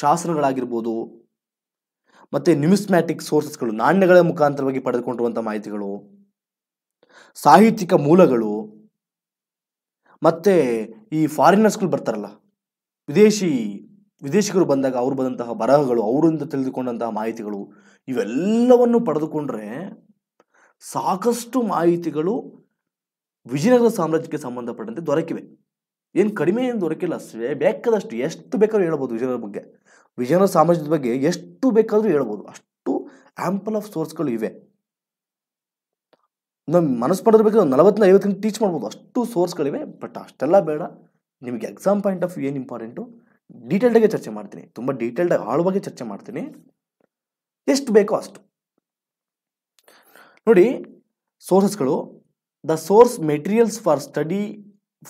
ಶಾಸನಗಳಾಗಿರ್ಬೋದು ಮತ್ತು ನ್ಯೂಸ್ಮ್ಯಾಟಿಕ್ ಸೋರ್ಸಸ್ಗಳು ನಾಣ್ಯಗಳ ಮುಖಾಂತರವಾಗಿ ಪಡೆದುಕೊಂಡಿರುವಂಥ ಮಾಹಿತಿಗಳು ಸಾಹಿತ್ಯಿಕ ಮೂಲಗಳು ಮತ್ತು ಈ ಫಾರಿನರ್ಸ್ಗಳು ಬರ್ತಾರಲ್ಲ ವಿದೇಶಿ ವಿದೇಶಿಗರು ಬಂದಾಗ ಅವರು ಬಂದಂತಹ ಬರಹಗಳು ಅವರಿಂದ ತಿಳಿದುಕೊಂಡಂತಹ ಮಾಹಿತಿಗಳು ಇವೆಲ್ಲವನ್ನು ಪಡೆದುಕೊಂಡ್ರೆ ಸಾಕಷ್ಟು ಮಾಹಿತಿಗಳು ವಿಜಯನಗರ ಸಾಮ್ರಾಜ್ಯಕ್ಕೆ ಸಂಬಂಧಪಟ್ಟಂತೆ ದೊರಕಿವೆ ಏನು ಕಡಿಮೆ ಏನು ದೊರಕಿಲ್ಲ ಅಷ್ಟೇ ಬೇಕಾದಷ್ಟು ಎಷ್ಟು ಬೇಕಾದ್ರೂ ಹೇಳ್ಬೋದು ವಿಜಯನಗರ ಬಗ್ಗೆ ವಿಜಯನಗರ ಸಾಮ್ರಾಜ್ಯದ ಬಗ್ಗೆ ಎಷ್ಟು ಬೇಕಾದರೂ ಹೇಳ್ಬೋದು ಅಷ್ಟು ಆ್ಯಂಪಲ್ ಆಫ್ ಸೋರ್ಸ್ಗಳು ಇವೆ ನಮ್ಮ ಮನಸ್ಸು ಮಾಡಿರ್ಬೇಕು ನಲವತ್ತಿನ ಐವತ್ತಿನ ಟೀಚ್ ಮಾಡ್ಬೋದು ಅಷ್ಟು ಸೋರ್ಸ್ಗಳಿವೆ ಬಟ್ ಅಷ್ಟೆಲ್ಲ ಬೇಡ ನಿಮಗೆ ಎಕ್ಸಾಮ್ ಪಾಯಿಂಟ್ ಆಫ್ ಏನು ಇಂಪಾರ್ಟೆಂಟು ಡೀಟೇಲ್ಡಾಗೆ ಚರ್ಚೆ ಮಾಡ್ತೀನಿ ತುಂಬ ಡೀಟೇಲ್ಡ್ ಆಳವಾಗಿ ಚರ್ಚೆ ಮಾಡ್ತೀನಿ ಎಷ್ಟು ಬೇಕೋ ಅಷ್ಟು ನೋಡಿ ಸೋರ್ಸಸ್ಗಳು the source materials for study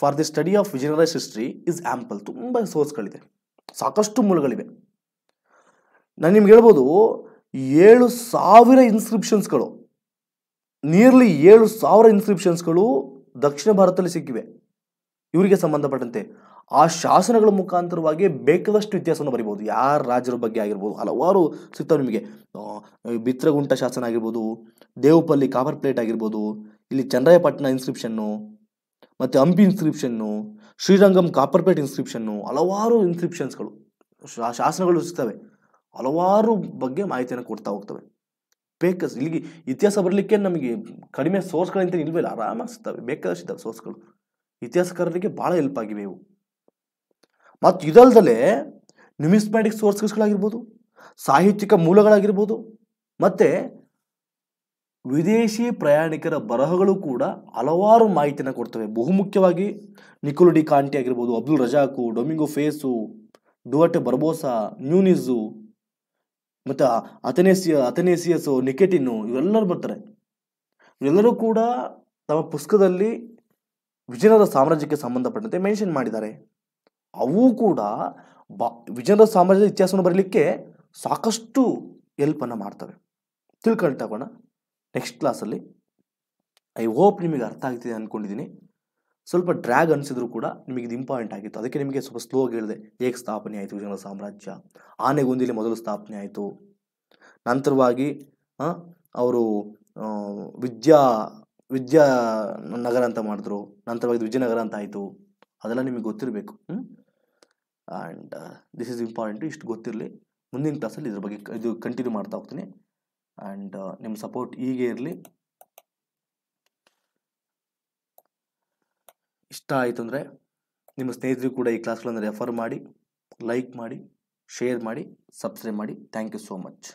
for the study of Vijayanagara history is ample ತುಂಬ ಸೋರ್ಸ್ಗಳಿದೆ ಸಾಕಷ್ಟು ಮೂಲಗಳಿವೆ ನಾನು ನಿಮ್ಗೆ ಹೇಳ್ಬೋದು ಏಳು ಸಾವಿರ ಇನ್ಸ್ಕ್ರಿಪ್ಷನ್ಸ್ಗಳು ನಿಯರ್ಲಿ ಏಳು ಸಾವಿರ ಇನ್ಸ್ಕ್ರಿಪ್ಷನ್ಸ್ಗಳು ದಕ್ಷಿಣ ಭಾರತದಲ್ಲಿ ಸಿಕ್ಕಿವೆ ಇವರಿಗೆ ಸಂಬಂಧಪಟ್ಟಂತೆ ಆ ಶಾಸನಗಳ ಮುಖಾಂತರವಾಗಿ ಬೇಕಾದಷ್ಟು ಇತಿಹಾಸವನ್ನು ಬರಿಬೋದು ಯಾರ ರಾಜರ ಬಗ್ಗೆ ಆಗಿರ್ಬೋದು ಹಲವಾರು ಸಿಗ್ತಾವೆ ನಿಮಗೆ ಬಿತ್ರಗುಂಟ ಶಾಸನ ಆಗಿರ್ಬೋದು ದೇವಪಲ್ಲಿ ಕಾಪರ್ ಪ್ಲೇಟ್ ಆಗಿರ್ಬೋದು ಇಲ್ಲಿ ಚಂದ್ರಾಯಪಟ್ಟಣ ಇನ್ಸ್ಕ್ರಿಪ್ಷನ್ನು ಮತ್ತು Hampi inscription Srirangam copper plate inscription ಹಲವಾರು ಇನ್ಸ್ಕ್ರಿಪ್ಷನ್ಸ್ಗಳು ಶಾಸನಗಳು ಸಿಗ್ತವೆ ಹಲವಾರು ಬಗ್ಗೆ ಮಾಹಿತಿಯನ್ನು ಕೊಡ್ತಾ ಹೋಗ್ತವೆ ಬೇಕಸ್ ಇಲ್ಲಿಗೆ ಇತಿಹಾಸ ಬರಲಿಕ್ಕೆ ನಮಗೆ ಕಡಿಮೆ ಸೋರ್ಸ್ಗಳಂತ ಇಲ್ವೇ ಇಲ್ಲ ಆರಾಮಾಗಿ ಸಿಗ್ತವೆ ಬೇಕಾದಷ್ಟು ಸೋರ್ಸ್ಗಳು ಇತಿಹಾಸಕಾರರಿಗೆ ಭಾಳ ಹೆಲ್ಪ್ ಆಗಿವೆ ಇವು ಮತ್ತು ಇದಲ್ದಲೆ ನ್ಯೂಮಿಸ್ಮ್ಯಾಟಿಕ್ ಸೋರ್ಸಸ್ಗಳಾಗಿರ್ಬೋದು ಸಾಹಿತ್ಯಿಕ ಮೂಲಗಳಾಗಿರ್ಬೋದು ಮತ್ತು ವಿದೇಶಿ ಪ್ರಯಾಣಿಕರ ಬರಹಗಳು ಕೂಡ ಹಲವಾರು ಮಾಹಿತಿಯನ್ನು ಕೊಡ್ತವೆ ಬಹುಮುಖ್ಯವಾಗಿ ನಿಕೋಲು ಡಿ ಕಾಂಟಿ ಆಗಿರ್ಬೋದು ಅಬ್ದುಲ್ ರಜಾಕು ಡೊಮಿಂಗೊ ಫೇಸು ಡುವಟೆ ಬರ್ಬೋಸಾ ನ್ಯೂನಿಸು ಮತ್ತು ಅಥನೇಸಿಯ ಅಥನೇಸಿಯಸು ನಿಕೆಟಿನ್ನು ಇವೆಲ್ಲರೂ ಬರ್ತಾರೆ ಇವೆಲ್ಲರೂ ಕೂಡ ತಮ್ಮ ಪುಸ್ತಕದಲ್ಲಿ ವಿಜಯನಗರ ಸಾಮ್ರಾಜ್ಯಕ್ಕೆ ಸಂಬಂಧಪಟ್ಟಂತೆ ಮೆನ್ಷನ್ ಮಾಡಿದ್ದಾರೆ ಅವು ಕೂಡ ಬ ವಿಜಯನಗರ ಸಾಮ್ರಾಜ್ಯದ ಇತಿಹಾಸವನ್ನು ಬರಲಿಕ್ಕೆ ಸಾಕಷ್ಟು ಎಲ್ಪನ್ನು ಮಾಡ್ತವೆ ತಿಳ್ಕೊಂಡು ತಗೋಣ ನೆಕ್ಸ್ಟ್ ಕ್ಲಾಸಲ್ಲಿ ಐ ಹೋಪ್ ನಿಮಗೆ ಅರ್ಥ ಆಗ್ತಿದೆ ಅಂದ್ಕೊಂಡಿದ್ದೀನಿ ಸ್ವಲ್ಪ ಡ್ರ್ಯಾಗ್ ಅನಿಸಿದ್ರು ಕೂಡ ನಿಮಗೆ ಇದು ಇಂಪಾರ್ಟೆಂಟ್ ಆಗಿತ್ತು ಅದಕ್ಕೆ ನಿಮಗೆ ಸ್ವಲ್ಪ ಸ್ಲೋ ಹೇಳಿದೆ ಹೇಗೆ ಸ್ಥಾಪನೆ ಆಯಿತು ವಿಜಯನಗರ ಸಾಮ್ರಾಜ್ಯ ಆನೆಗೊಂದಿಲಿ ಮೊದಲು ಸ್ಥಾಪನೆ ಆಯಿತು ನಂತರವಾಗಿ ಅವರು ವಿದ್ಯಾ ವಿದ್ಯಾ ನಗರ ಅಂತ ಮಾಡಿದ್ರು ನಂತರವಾಗಿ ವಿಜಯನಗರ ಅಂತ ಆಯಿತು ಅದೆಲ್ಲ ನಿಮಗೆ ಗೊತ್ತಿರಬೇಕು ಹ್ಞೂ ಆ್ಯಂಡ್ ದಿಸ್ ಈಸ್ ಇಂಪಾರ್ಟೆಂಟು ಇಷ್ಟು ಗೊತ್ತಿರಲಿ ಮುಂದಿನ ಕ್ಲಾಸಲ್ಲಿ ಇದ್ರ ಬಗ್ಗೆ ಇದು ಕಂಟಿನ್ಯೂ ಮಾಡ್ತಾ ಹೋಗ್ತೀನಿ ಆ್ಯಂಡ್ uh, ನಿಮ್ಮ ಸಪೋರ್ಟ್ ಈಗೇ ಇರಲಿ ಇಷ್ಟ ಆಯಿತು ಅಂದರೆ ನಿಮ್ಮ ಸ್ನೇಹಿತರು ಕೂಡ ಈ ಕ್ಲಾಸ್ಗಳನ್ನು ರೆಫರ್ ಮಾಡಿ ಲೈಕ್ ಮಾಡಿ ಶೇರ್ ಮಾಡಿ ಸಬ್ಸ್ಕ್ರೈಬ್ ಮಾಡಿ ಥ್ಯಾಂಕ್ ಯು ಸೋ ಮಚ್